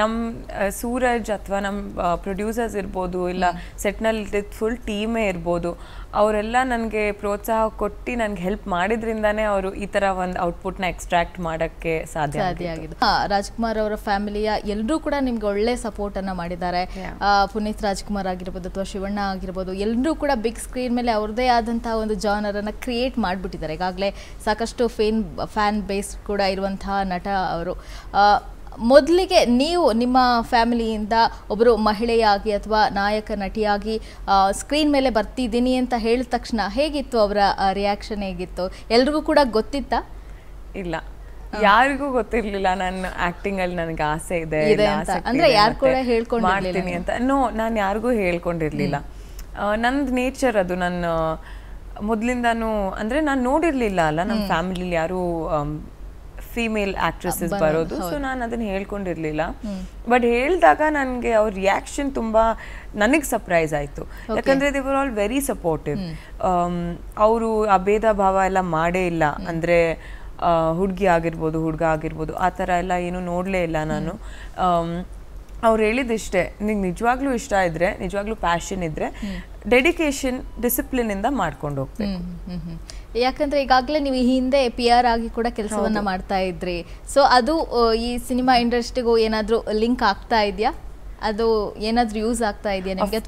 ನಮ್ಮ ಸೂರಜ್ ಅಥವಾ ನಮ್ಮ ಪ್ರೊಡ್ಯೂಸರ್ಸ್ ಇರ್ಬೋದು ಇಲ್ಲ ಸೆಟ್ನಲ್ಲಿ ಫುಲ್ ಟೀಮೇ ಇರ್ಬೋದು ಅವರೆಲ್ಲ ನನಗೆ ಪ್ರೋತ್ಸಾಹ ಕೊಟ್ಟು ನನಗೆ ಹೆಲ್ಪ್ ಮಾಡಿದ್ರಿಂದಾನೇ ಅವರು ಈ ಥರ ಒಂದು ಔಟ್ಪುಟ್ನ ಎಕ್ಸ್ಟ್ರಾಕ್ಟ್ ಮಾಡೋಕ್ಕೆ ಸಾಧ್ಯ ಸಾಧ್ಯ ಆಗಿದೆ ರಾಜ್ಕುಮಾರ್ ಅವರ ಫ್ಯಾಮಿಲಿಯ ಎಲ್ಲರೂ ಕೂಡ ನಿಮ್ಗೆ ಒಳ್ಳೆ ಸಪೋರ್ಟನ್ನು ಮಾಡಿದ್ದಾರೆ ಪುನೀತ್ ರಾಜ್ಕುಮಾರ್ ಆಗಿರ್ಬೋದು ಅಥವಾ ಶಿವಣ್ಣ ಆಗಿರ್ಬೋದು ಎಲ್ಲರೂ ಕೂಡ ಬಿಗ್ ಸ್ಕ್ರೀನ್ ಮೇಲೆ ಅವ್ರದ್ದೇ ಆದಂತಹ ಒಂದು ಜಾನರನ್ನು ಕ್ರಿಯೇಟ್ ಮಾಡಿಬಿಟ್ಟಿದ್ದಾರೆ ಈಗಾಗಲೇ ಸಾಕಷ್ಟು ಫೇನ್ ಫ್ಯಾನ್ ಬೇಸ್ ಕೂಡ ಇರುವಂತಹ ನಟ ಅವರು ಮೊದಲಿಗೆ ನೀವು ನಿಮ್ಮ ಫ್ಯಾಮಿಲಿಯಿಂದ ಒಬ್ಬರು ಮಹಿಳೆಯಾಗಿ ಅಥವಾ ನಾಯಕ ನಟಿಯಾಗಿ ಸ್ಕ್ರೀನ್ ಮೇಲೆ ಬರ್ತಿದ್ದೀನಿ ಅಂತ ಹೇಳಿದ ತಕ್ಷಣ ಹೇಗಿತ್ತು ಅವರ ರಿಯಾಕ್ಷನ್ ಹೇಗಿತ್ತು ಎಲ್ರಿಗೂ ಕೂಡ ಗೊತ್ತಿತ್ತಾ ಇಲ್ಲ ಯಾರಿಗೂ ಗೊತ್ತಿರ್ಲಿಲ್ಲ ನನ್ನ ಆಕ್ಟಿಂಗ್ ಅಲ್ಲಿ ನನಗೆ ಆಸೆ ಇದೆ ಅಂದ್ರೆ ಯಾರು ಕೂಡ ಹೇಳ್ಕೊಂಡು ಮಾಡ್ತೀನಿ ಅಂತ ನೋ ನಾನು ಯಾರಿಗೂ ಹೇಳ್ಕೊಂಡಿರ್ಲಿಲ್ಲ ನಂದು ನೇಚರ್ ಅದು ನನ್ನ ಮೊದಲಿಂದಾನು ಅಂದ್ರೆ ನಾನು ನೋಡಿರ್ಲಿಲ್ಲ ಅಲ್ಲ ನಮ್ಮ ಫ್ಯಾಮಿಲಿಲಿ ಯಾರು ಫೀಮೇಲ್ ಆಕ್ಟ್ರೆಸಸ್ ಬರೋದು ಸೊ ನಾನು ಅದನ್ನ ಹೇಳ್ಕೊಂಡಿರ್ಲಿಲ್ಲ ಬಟ್ ಹೇಳಿದಾಗ ನನಗೆ ಅವ್ರ ರಿಯಾಕ್ಷನ್ ತುಂಬ ನನಗೆ ಸರ್ಪ್ರೈಸ್ ಆಯಿತು ಯಾಕಂದ್ರೆ ದೇವರ್ ಆಲ್ ವೆರಿ ಸಪೋರ್ಟಿವ್ ಅವರು ಆ ಭೇದ ಭಾವ ಎಲ್ಲ ಮಾಡೇ ಇಲ್ಲ ಅಂದ್ರೆ ಹುಡುಗಿ ಆಗಿರ್ಬೋದು ಹುಡುಗ ಆಗಿರ್ಬೋದು ಆ ಥರ ಎಲ್ಲ ಏನು ನೋಡಲೇ ಇಲ್ಲ ನಾನು um, ಅವ್ರು ಹೇಳಿದಿಷ್ಟೇ ನಿಂಗೆ ನಿಜವಾಗ್ಲೂ ಇಷ್ಟ ಇದ್ರೆ ನಿಜವಾಗ್ಲೂ ಪ್ಯಾಷನ್ ಇದ್ರೆ ಡೆಡಿಕೇಶನ್ ಡಿಸಿಪ್ಲಿನಿಂದ ಮಾಡ್ಕೊಂಡು ಹೋಗ್ಬೇಕು ಯಾಕಂದ್ರೆ ಈಗಾಗಲೇ ನೀವು ಹಿಂದೆ ಪಿ ಆರ್ ಆಗಿ ಕೂಡ ಕೆಲಸವನ್ನ ಮಾಡ್ತಾ ಇದ್ರಿ ಸೊ ಅದು ಈ ಸಿನಿಮಾ ಇಂಡಸ್ಟ್ರಿಗೂ ಏನಾದ್ರೂ ಲಿಂಕ್ ಆಗ್ತಾ ಇದೆಯಾ ಅದು ಏನಾದ್ರೂ ಯೂಸ್ ಆಗ್ತಾ ಇದೆಯಾ ನಿಮಗೆ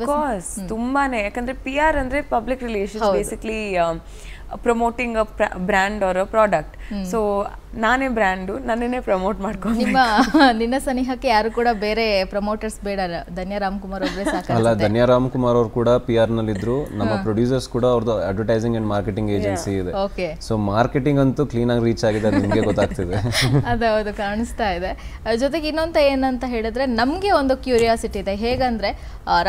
ತುಂಬಾನೇ ಯಾಕಂದ್ರೆ ಪಿ ಆರ್ ಅಂದ್ರೆ public relations basically promoting a brand or a product so ನಾನೇ ಬ್ರ್ಯಾಂಡು ನನ್ನೇ ಪ್ರಮೋಟ್ ಮಾಡ್ಕೊಂಡು ನಿಮ್ಮ ನಿನ್ನ ಸನಿಹಕ್ಕೆ ಯಾರು ಕೂಡ ಬೇರೆ ಪ್ರಮೋಟರ್ಸ್ ಬೇಡ ಧನ್ಯ ರಾಮ್ ಕುಮಾರ್ ಒಬ್ಬರೇ ಸಾಕು ಅಲ್ಲ ಧನ್ಯ ರಾಮ್ ಕುಮಾರ್ ಅವರು ಕೂಡ ಪಿ ಆರ್ ನಲ್ಲಿ ಇದ್ರು ನಮ್ಮ ಪ್ರೊಡ್ಯೂಸರ್ಸ್ ಕೂಡ ಅವ್ರದ್ದು ಅಡ್ವರ್ಟೈಸಿಂಗ್ ಅಂಡ್ ಮಾರ್ಕೆಟಿಂಗ್ ಏಜೆನ್ಸಿ ಇದೆ ಓಕೆ ಸೊ ಮಾರ್ಕೆಟಿಂಗ್ ಅಂತೂ ಕ್ಲೀನ್ ಆಗಿ ರೀಚ್ ಆಗಿದೆ ನಿಮಗೆ ಗೊತ್ತಾಗ್ತಿದೆ ಅದೌದು ಕಾಣಿಸ್ತಾ ಇದೆ ಜೊತೆಗೆ ಇನ್ನೊಂದು ಏನಂತ ಹೇಳಿದ್ರೆ ನಮಗೆ ಒಂದು ಕ್ಯೂರಿಯಾಸಿಟಿ ಇದೆ ಹೇಗಂದ್ರೆ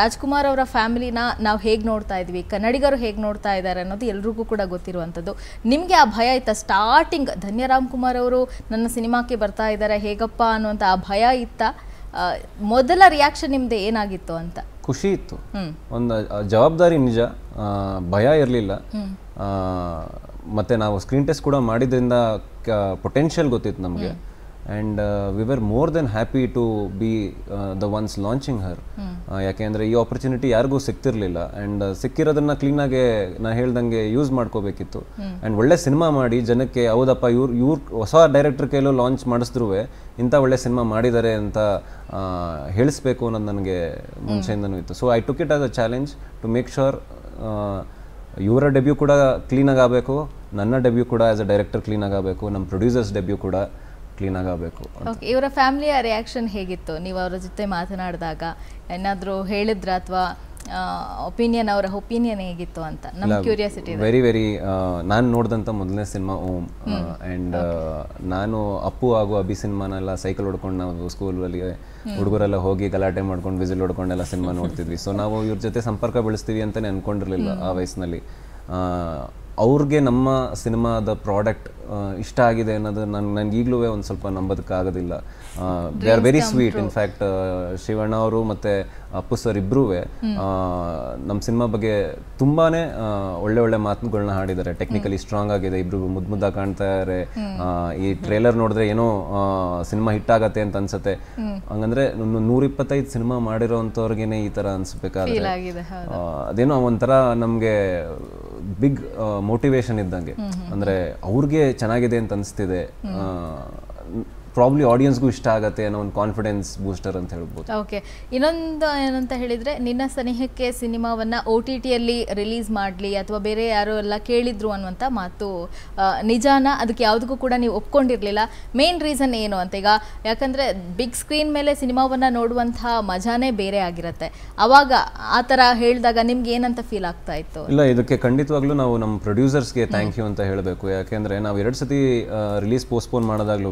ರಾಜ್ಕುಮಾರ್ ಅವರ ಫ್ಯಾಮಿಲಿನ ನಾವು ಹೇಗೆ ನೋಡ್ತಾ ಇದ್ವಿ ಕನ್ನಡಿಗರು ಹೇಗೆ ನೋಡ್ತಾ ಇದ್ದಾರೆ ಅನ್ನೋದು ಎಲ್ರಿಗೂ ಕೂಡ ಗೊತ್ತಿರುವಂಥದ್ದು ನಿಮಗೆ ಆ ಭಯ ಇತ್ತ ಸ್ಟಾರ್ಟಿಂಗ್ ಧನ್ಯ ರಾಮ್ ಕುಮಾರ್ ಅವರು ನನ್ನ ಸಿನಿಮಾಕ್ಕೆ ಬರ್ತಾ ಇದ್ದಾರೆ ಹೇಗಪ್ಪ ಅನ್ನುವಂಥ ಆ ಭಯ ಇತ್ತ ಮೊದಲ ರಿಯಾಕ್ಷನ್ ನಿಮ್ದು ಏನಾಗಿತ್ತು ಅಂತ ಖುಷಿ ಇತ್ತು ಒಂದು ಜವಾಬ್ದಾರಿ ನಿಜ ಭಯ ಇರಲಿಲ್ಲ ಮತ್ತೆ ನಾವು ಸ್ಕ್ರೀನ್ ಟೆಸ್ಟ್ ಕೂಡ ಮಾಡಿದ್ರಿಂದ ಪೊಟೆನ್ಷಿಯಲ್ ಗೊತ್ತಿತ್ತು ನಮಗೆ and we were more than happy to be the ones launching her ಯಾಕೆ ಅಂದರೆ ಈ ಆಪರ್ಚುನಿಟಿ ಯಾರಿಗೂ ಸಿಗ್ತಿರ್ಲಿಲ್ಲ ಆ್ಯಂಡ್ uh, ಸಿಕ್ಕಿರೋದನ್ನು ಕ್ಲೀನಾಗೆ ನಾ ಹೇಳ್ದಂಗೆ ಯೂಸ್ ಮಾಡ್ಕೋಬೇಕಿತ್ತು ಆ್ಯಂಡ್ ಒಳ್ಳೆ ಸಿನಿಮಾ ಮಾಡಿ ಜನಕ್ಕೆ ಹೌದಪ್ಪ ಇವ್ರು ಇವ್ರ ಹೊಸ ಡೈರೆಕ್ಟರ್ ಕೈಲೂ ಲಾಂಚ್ ಮಾಡಿಸಿದ್ರು ಇಂಥ ಒಳ್ಳೆ ಸಿನಿಮಾ ಮಾಡಿದ್ದಾರೆ ಅಂತ ಹೇಳಿಸ್ಬೇಕು ಅನ್ನೋದು ನನಗೆ ಮುಂಚೆಯಿಂದನೂ ಇತ್ತು so I took it as a challenge to make sure ಇವರ ಡೆಬ್ಯೂ ಕೂಡ ಕ್ಲೀನಾಗಿ ಆಗಬೇಕು ನನ್ನ ಡೆಬ್ಯೂ ಕೂಡ ಆ್ಯಸ್ ಅ ಡೈರೆಕ್ಟರ್ ಕ್ಲೀನಾಗಬೇಕು ನಮ್ಮ ಪ್ರೊಡ್ಯೂಸರ್ಸ್ ಡೆಬ್ಯೂ ಕೂಡ ಕ್ಲೀನ್ ಆಗಬೇಕು ಓಕೆ ಇವರ ಫ್ಯಾಮಿಲಿಯ ರಿಯಾಕ್ಷನ್ ಹೇಗಿತ್ತು ನೀವು ಅವರ ಜೊತೆ ಮಾತನಾಡಿದಾಗ ಏನಾದರೂ ಹೇಳಿದ್ರ ಅಥವಾ ಒಪಿನಿಯನ್ ಅವರ ಒಪಿನಿಯನ್ ಹೇಗಿತ್ತು ಅಂತ ನಮ್ಮ ಕ್ಯೂರಿಯಾಸಿಟಿ ವೆರಿ ವೆರಿ ನಾನು ನೋಡಿದಂಥ ಮೊದಲನೇ ಸಿನಿಮಾ ಓಮ್ ಆ್ಯಂಡ್ ನಾನು ಅಪ್ಪು ಹಾಗೂ ಅಭಿ ಸಿನಿಮಾನೆಲ್ಲ ಸೈಕಲ್ ಹೊಡ್ಕೊಂಡು ನಾವು ಸ್ಕೂಲಲ್ಲಿ ಹುಡುಗರೆಲ್ಲ ಹೋಗಿ ಗಲಾಟೆ ಮಾಡ್ಕೊಂಡು ವಿಸಿಲ್ ಹೊಡ್ಕೊಂಡೆಲ್ಲ ಸಿನಿಮಾ ನೋಡ್ತಿದ್ವಿ ಸೊ ನಾವು ಇವ್ರ ಜೊತೆ ಸಂಪರ್ಕ ಬೆಳೆಸ್ತೀವಿ ಅಂತಲೇ ಅಂದ್ಕೊಂಡಿರಲಿಲ್ಲ ಆ ವಯಸ್ಸಿನಲ್ಲಿ ಅವ್ರಿಗೆ ನಮ್ಮ ಸಿನಿಮಾದ ಪ್ರಾಡಕ್ಟ್ ಇಷ್ಟ ಆಗಿದೆ ಅನ್ನೋದು ನಾನು ನನಗೆ ಈಗಲೂ ಒಂದು ಸ್ವಲ್ಪ ನಂಬೋದಕ್ಕಾಗೋದಿಲ್ಲ they are very sweet in fact Shivanna ಅವರು ಮತ್ತು ಅಪ್ಪು ಸರ್ ಇಬ್ಬರೂ ನಮ್ಮ ಸಿನಿಮಾ ಬಗ್ಗೆ ತುಂಬಾ ಒಳ್ಳೆ ಒಳ್ಳೆ ಮಾತುಗಳನ್ನ ಹಾಡಿದ್ದಾರೆ ಟೆಕ್ನಿಕಲಿ ಸ್ಟ್ರಾಂಗ್ ಆಗಿದೆ ಇಬ್ಬರು ಮುದ್ದು ಕಾಣ್ತಾ ಕಾಣ್ತಾರೆ ಈ ಟ್ರೇಲರ್ ನೋಡಿದ್ರೆ ಏನೋ ಸಿನಿಮಾ ಹಿಟ್ ಆಗತ್ತೆ ಅಂತ ಅನ್ಸುತ್ತೆ ಹಂಗಂದ್ರೆ ನೂರಿಪ್ಪತ್ತೈದು ಸಿನಿಮಾ ಮಾಡಿರೋ ಈ ಥರ ಅನಿಸ್ಬೇಕಾದ್ರೆ ಅದೇನೋ ಒಂಥರ ನಮಗೆ ಬಿಗ್ ಮೋಟಿವೇಶನ್ uh, ಇದ್ದಂಗೆ ಅಂದ್ರೆ ಅವ್ರಿಗೆ ಚೆನ್ನಾಗಿದೆ ಅಂತ ಅನಿಸ್ತಿದೆ ಪ್ರಾಬ್ಲಿ ಆಡಿಯನ್ಸ್ಗೂ ಇಷ್ಟ ಆಗುತ್ತೆ ಅನ್ನೋ ಒಂದು ಕಾನ್ಫಿಡೆನ್ಸ್ ಬೂಸ್ಟರ್ ಅಂತ ಹೇಳ್ಬೋದು ಓಕೆ ಇನ್ನೊಂದು ಏನಂತ ಹೇಳಿದರೆ ನಿನ್ನ ಸನಿಹಕ್ಕೆ ಸಿನಿಮಾವನ್ನು ಒ ಟಿ ಟಿಯಲ್ಲಿ ರಿಲೀಸ್ ಮಾಡಲಿ ಅಥವಾ ಬೇರೆ ಯಾರು ಎಲ್ಲ ಕೇಳಿದ್ರು ಅನ್ನುವಂಥ ಮಾತು ನಿಜಾನ ಅದಕ್ಕೆ ಯಾವುದಕ್ಕೂ ಕೂಡ ನೀವು ಒಪ್ಕೊಂಡಿರಲಿಲ್ಲ ಮೇನ್ ರೀಸನ್ ಏನು ಅಂತ ಈಗ ಯಾಕಂದರೆ ಬಿಗ್ ಸ್ಕ್ರೀನ್ ಮೇಲೆ ಸಿನಿಮಾವನ್ನು ನೋಡುವಂಥ ಮಜಾನೇ ಬೇರೆ ಆಗಿರುತ್ತೆ ಅವಾಗ ಆ ಥರ ಹೇಳಿದಾಗ ನಿಮ್ಗೆ ಏನಂತ ಫೀಲ್ ಆಗ್ತಾ ಇತ್ತು ಇಲ್ಲ ಇದಕ್ಕೆ ಖಂಡಿತವಾಗ್ಲೂ ನಾವು ನಮ್ಮ ಪ್ರೊಡ್ಯೂಸರ್ಸ್ಗೆ ಥ್ಯಾಂಕ್ ಯು ಅಂತ ಹೇಳಬೇಕು ಯಾಕೆಂದರೆ ನಾವು ಎರಡು ಸತಿ ರಿಲೀಸ್ ಪೋಸ್ಟ್ಪೋನ್ ಮಾಡೋದಾಗ್ಲೂ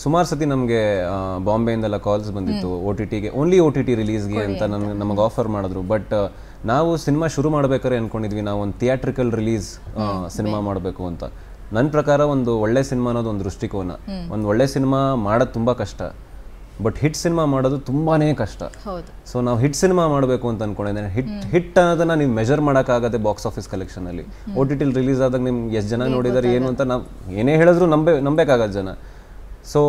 ಸುಮಾರು ಸತಿ ನಮಗೆ ಬಾಂಬೆಯಿಂದೆಲ್ಲ ಕಾಲ್ಸ್ ಬಂದಿತ್ತು ಓ ಟಿ ಟಿಗೆ ಓನ್ಲಿ ಓ ಟಿ ಟಿ ರಿಲೀಸ್ಗೆ ಅಂತ ನನ್ನ ನಮಗೆ ಆಫರ್ ಮಾಡಿದ್ರು ಬಟ್ ನಾವು ಸಿನಿಮಾ ಶುರು ಮಾಡ್ಬೇಕಾದ್ರೆ ಅಂದ್ಕೊಂಡಿದ್ವಿ ನಾವು ಒಂದು ಥಿಯೇಟ್ರಿಕಲ್ ರಿಲೀಸ್ ಸಿನಿಮಾ ಮಾಡಬೇಕು ಅಂತ ನನ್ನ ಪ್ರಕಾರ ಒಂದು ಒಳ್ಳೆ ಸಿನಿಮಾ ಅನ್ನೋದು ಒಂದು ದೃಷ್ಟಿಕೋನ ಒಂದು ಒಳ್ಳೆ ಸಿನಿಮಾ ಮಾಡೋದು ತುಂಬ ಕಷ್ಟ ಬಟ್ ಹಿಟ್ ಸಿನಿಮಾ ಮಾಡೋದು ತುಂಬಾನೇ ಕಷ್ಟ ಸೊ ನಾವು ಹಿಟ್ ಸಿನಿಮಾ ಮಾಡಬೇಕು ಅಂತ ಅನ್ಕೊಂಡಿದ್ದೇನೆ ಹಿಟ್ ಹಿಟ್ ಅನ್ನೋದನ್ನ ನೀವು ಮೆಜರ್ ಮಾಡೋಕ್ಕಾಗತ್ತೆ ಬಾಕ್ಸ್ ಆಫೀಸ್ ಕಲೆಕ್ಷನಲ್ಲಿ ಓ ಟಿ ಟಿಲಿ ರಿಲೀಸ್ ಆದಾಗ ನಿಮ್ಗೆ ಎಷ್ಟು ಜನ ನೋಡಿದಾರೆ ಏನು ಅಂತ ನಾವು ಏನೇ ಹೇಳಿದ್ರು ನಂಬೆ ನಂಬೇಕಾಗತ್ತೆ ಜನ ಸೊ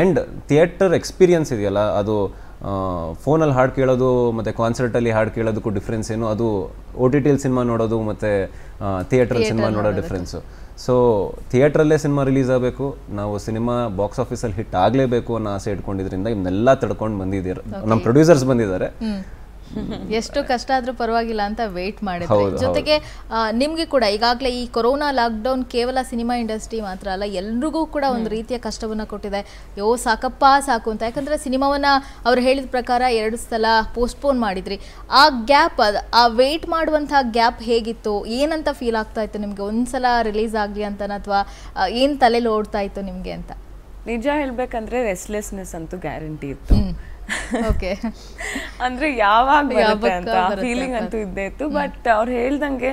ಆ್ಯಂಡ್ ಥಿಯೇಟರ್ ಎಕ್ಸ್ಪೀರಿಯೆನ್ಸ್ ಇದೆಯಲ್ಲ ಅದು ಫೋನಲ್ಲಿ ಹಾಡು ಕೇಳೋದು ಮತ್ತು ಕಾನ್ಸರ್ಟಲ್ಲಿ ಹಾಡು ಕೇಳೋದಕ್ಕೂ ಡಿಫ್ರೆನ್ಸ್ ಏನು ಅದು ಒ ಟಿ ಟಿಲ್ ಸಿನಿಮಾ ನೋಡೋದು ಮತ್ತು ಥಿಯೇಟ್ರಲ್ಲಿ ಸಿನಿಮಾ ನೋಡೋ ಡಿಫ್ರೆನ್ಸು ಸೊ ಥಿಯೇಟ್ರಲ್ಲೇ ಸಿನಿಮಾ ರಿಲೀಸ್ ಆಗಬೇಕು ನಾವು ಸಿನಿಮಾ ಬಾಕ್ಸ್ ಆಫೀಸಲ್ಲಿ ಹಿಟ್ ಆಗಲೇಬೇಕು ಅನ್ನೋ ಆಸೆ ಇಟ್ಕೊಂಡಿದ್ರಿಂದ ಇವನ್ನೆಲ್ಲ ತಡ್ಕೊಂಡು ಬಂದಿದ್ದೀರ ನಮ್ಮ ಪ್ರೊಡ್ಯೂಸರ್ಸ್ ಬಂದಿದ್ದಾರೆ ಎಷ್ಟು ಕಷ್ಟ ಆದ್ರೂ ಪರವಾಗಿಲ್ಲ ಅಂತ ವೇಟ್ ಮಾಡಿದ್ರೆ ಜೊತೆಗೆ ನಿಮ್ಗೆ ಕೂಡ ಈಗಾಗಲೇ ಈ ಕೊರೋನಾ ಲಾಕ್ ಡೌನ್ ಕೇವಲ ಸಿನಿಮಾ ಇಂಡಸ್ಟ್ರಿ ಮಾತ್ರ ಅಲ್ಲ ಎಲ್ರಿಗೂ ಕೂಡ ಒಂದು ರೀತಿಯ ಕಷ್ಟವನ್ನ ಕೊಟ್ಟಿದೆ ಯೋ ಸಾಕಪ್ಪ ಸಾಕು ಅಂತ ಯಾಕಂದ್ರೆ ಸಿನಿಮಾವನ್ನ ಅವ್ರು ಹೇಳಿದ ಪ್ರಕಾರ ಎರಡು ಸಲ ಪೋಸ್ಟ್ಪೋನ್ ಮಾಡಿದ್ರಿ ಆ ಗ್ಯಾಪ್ ಆ ವೇಟ್ ಮಾಡುವಂತಹ ಗ್ಯಾಪ್ ಹೇಗಿತ್ತು ಏನಂತ ಫೀಲ್ ಆಗ್ತಾ ಇತ್ತು ನಿಮ್ಗೆ ಒಂದ್ಸಲ ರಿಲೀಸ್ ಆಗ್ಲಿ ಅಂತ ಅಥವಾ ಏನ್ ತಲೆಲಿ ಓಡ್ತಾ ಇತ್ತು ನಿಮ್ಗೆ ಅಂತ ನಿಜ ಹೇಳ್ಬೇಕಂದ್ರೆ ರೆಸ್ಟ್ಲೆಸ್ನೆಸ್ ಅಂತೂ ಗ್ಯಾರಂಟಿ ಇತ್ತು ಓಕೆ ಅಂದ್ರೆ ಯಾವಾಗ ಅಂತ ಫೀಲಿಂಗ್ ಅಂತೂ ಇದ್ದೇ ಇತ್ತು ಬಟ್ ಅವ್ರು ಹೇಳ್ದಂಗೆ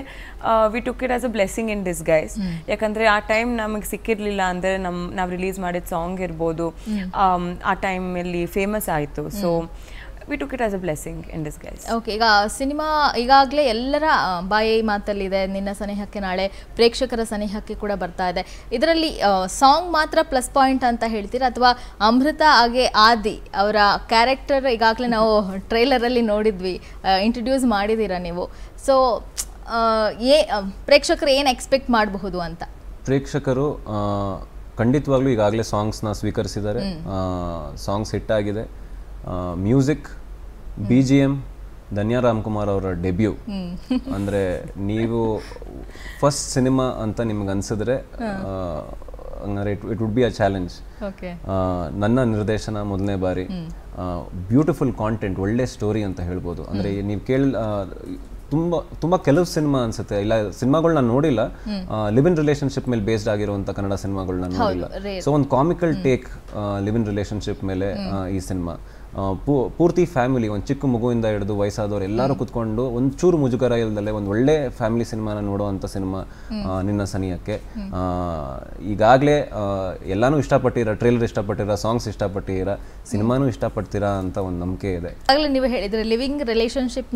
we took it as a blessing in disguise ಯಾಕಂದ್ರೆ ಆ ಟೈಮ್ ನಮಗೆ ಸಿಕ್ಕಿರ್ಲಿಲ್ಲ ಅಂದ್ರೆ ನಮ್ ನಾವು ರಿಲೀಸ್ ಮಾಡಿದ ಸಾಂಗ್ ಇರ್ಬೋದು um, ಆ ಟೈಮ್ ಅಲ್ಲಿ ಫೇಮಸ್ ಆಯಿತು so we took it as a blessing in disguise okay ಈಗ ಸಿನಿಮಾ ಈಗಾಗಲೇ ಎಲ್ಲರ ಬಾಯಿ ಮಾತಲ್ಲಿದೆ ನಿನ್ನ ಸನೇಹಕ್ಕೆ ನಾಳೆ ಪ್ರೇಕ್ಷಕರ ಸನೇಹಕ್ಕೆ ಕೂಡ ಬರ್ತಾ ಇದೆ ಇದರಲ್ಲಿ ಸಾಂಗ್ ಮಾತ್ರ ಪ್ಲಸ್ ಪಾಯಿಂಟ್ ಅಂತ ಹೇಳ್ತೀರಾ ಅಥವಾ ಅಮೃತ ಹಾಗೆ ಆದಿ ಅವರ ಕ್ಯಾರೆಕ್ಟರ್ ಈಗಾಗಲೇ ನಾವು ಟ್ರೈಲರಲ್ಲಿ ನೋಡಿದ್ವಿ ಇಂಟ್ರೊಡ್ಯೂಸ್ ಮಾಡಿದ್ದೀರಾ ನೀವು ಸೊ ಏ ಪ್ರೇಕ್ಷಕರು ಏನು ಎಕ್ಸ್ಪೆಕ್ಟ್ ಮಾಡಬಹುದು ಅಂತ ಪ್ರೇಕ್ಷಕರು ಖಂಡಿತವಾಗ್ಲೂ ಈಗಾಗಲೇ ಸಾಂಗ್ಸ್ನ ಸ್ವೀಕರಿಸಿದ್ದಾರೆ ಸಾಂಗ್ಸ್ ಹಿಟ್ ಆಗಿದೆ music B G M Dhanya Ramkumar ಅವರ ಡೆಬ್ಯೂ ಅಂದರೆ ನೀವು ಫಸ್ಟ್ ಸಿನಿಮಾ ಅಂತ ನಿಮ್ಗೆ ಅನ್ಸಿದ್ರೆ it it would be a challenge ನನ್ನ ನಿರ್ದೇಶನ ಮೊದಲನೇ ಬಾರಿ ಬ್ಯೂಟಿಫುಲ್ ಕಾಂಟೆಂಟ್ ಒಳ್ಳೆ ಸ್ಟೋರಿ ಅಂತ ಹೇಳ್ಬೋದು ಅಂದರೆ ನೀವು ಕೇಳ ತುಂಬ ತುಂಬ ಕೆಲವು ಸಿನಿಮಾ ಅನ್ಸುತ್ತೆ ಇಲ್ಲ ಸಿನಿಮಾಗಳು ನಾನು ನೋಡಿಲ್ಲ ಲಿವ್ ಇನ್ ರಿಲೇಶನ್ಶಿಪ್ ಮೇಲೆ ಬೇಸ್ಡ್ ಆಗಿರುವಂಥ ಕನ್ನಡ ಸಿನಿಮಾಗಳು ನಾನು ನೋಡಿಲ್ಲ ಸೊ ಒಂದು comical take live in relationship ಮೇಲೆ ಈ ಸಿನಿಮಾ ಪೂರ್ತಿ ಫ್ಯಾಮಿಲಿ ಒಂದು ಚಿಕ್ಕ ಮಗುವಿಂದ ಹಿಡಿದು ವಯಸ್ಸಾದವರು ಎಲ್ಲರೂ ಕುತ್ಕೊಂಡು ಚೂರು ಮುಜುಗರ ಇಲ್ಲದಲ್ಲೇ ಒಂದು ಒಳ್ಳೆ ಫ್ಯಾಮಿಲಿ ಸಿನಿಮಾನ ನೋಡುವಂಥ ಸಿನಿಮಾ ನಿನ್ನ ಸನಿಯಕ್ಕೆ ಈಗಾಗಲೇ ಎಲ್ಲಾನು ಇಷ್ಟಪಟ್ಟಿರ ಟ್ರೇಲರ್ ಇಷ್ಟಪಟ್ಟಿರ ಸಾಂಗ್ಸ್ ಇಷ್ಟಪಟ್ಟಿರ ಸಿನಿಮಾನು ಇಷ್ಟಪಡ್ತೀರಾ ಅಂತ ಒಂದು ನಂಬಿಕೆ ಇದೆ ಆಗಲೇ ನೀವು ಹೇಳಿದ್ರೆ ಲಿವಿಂಗ್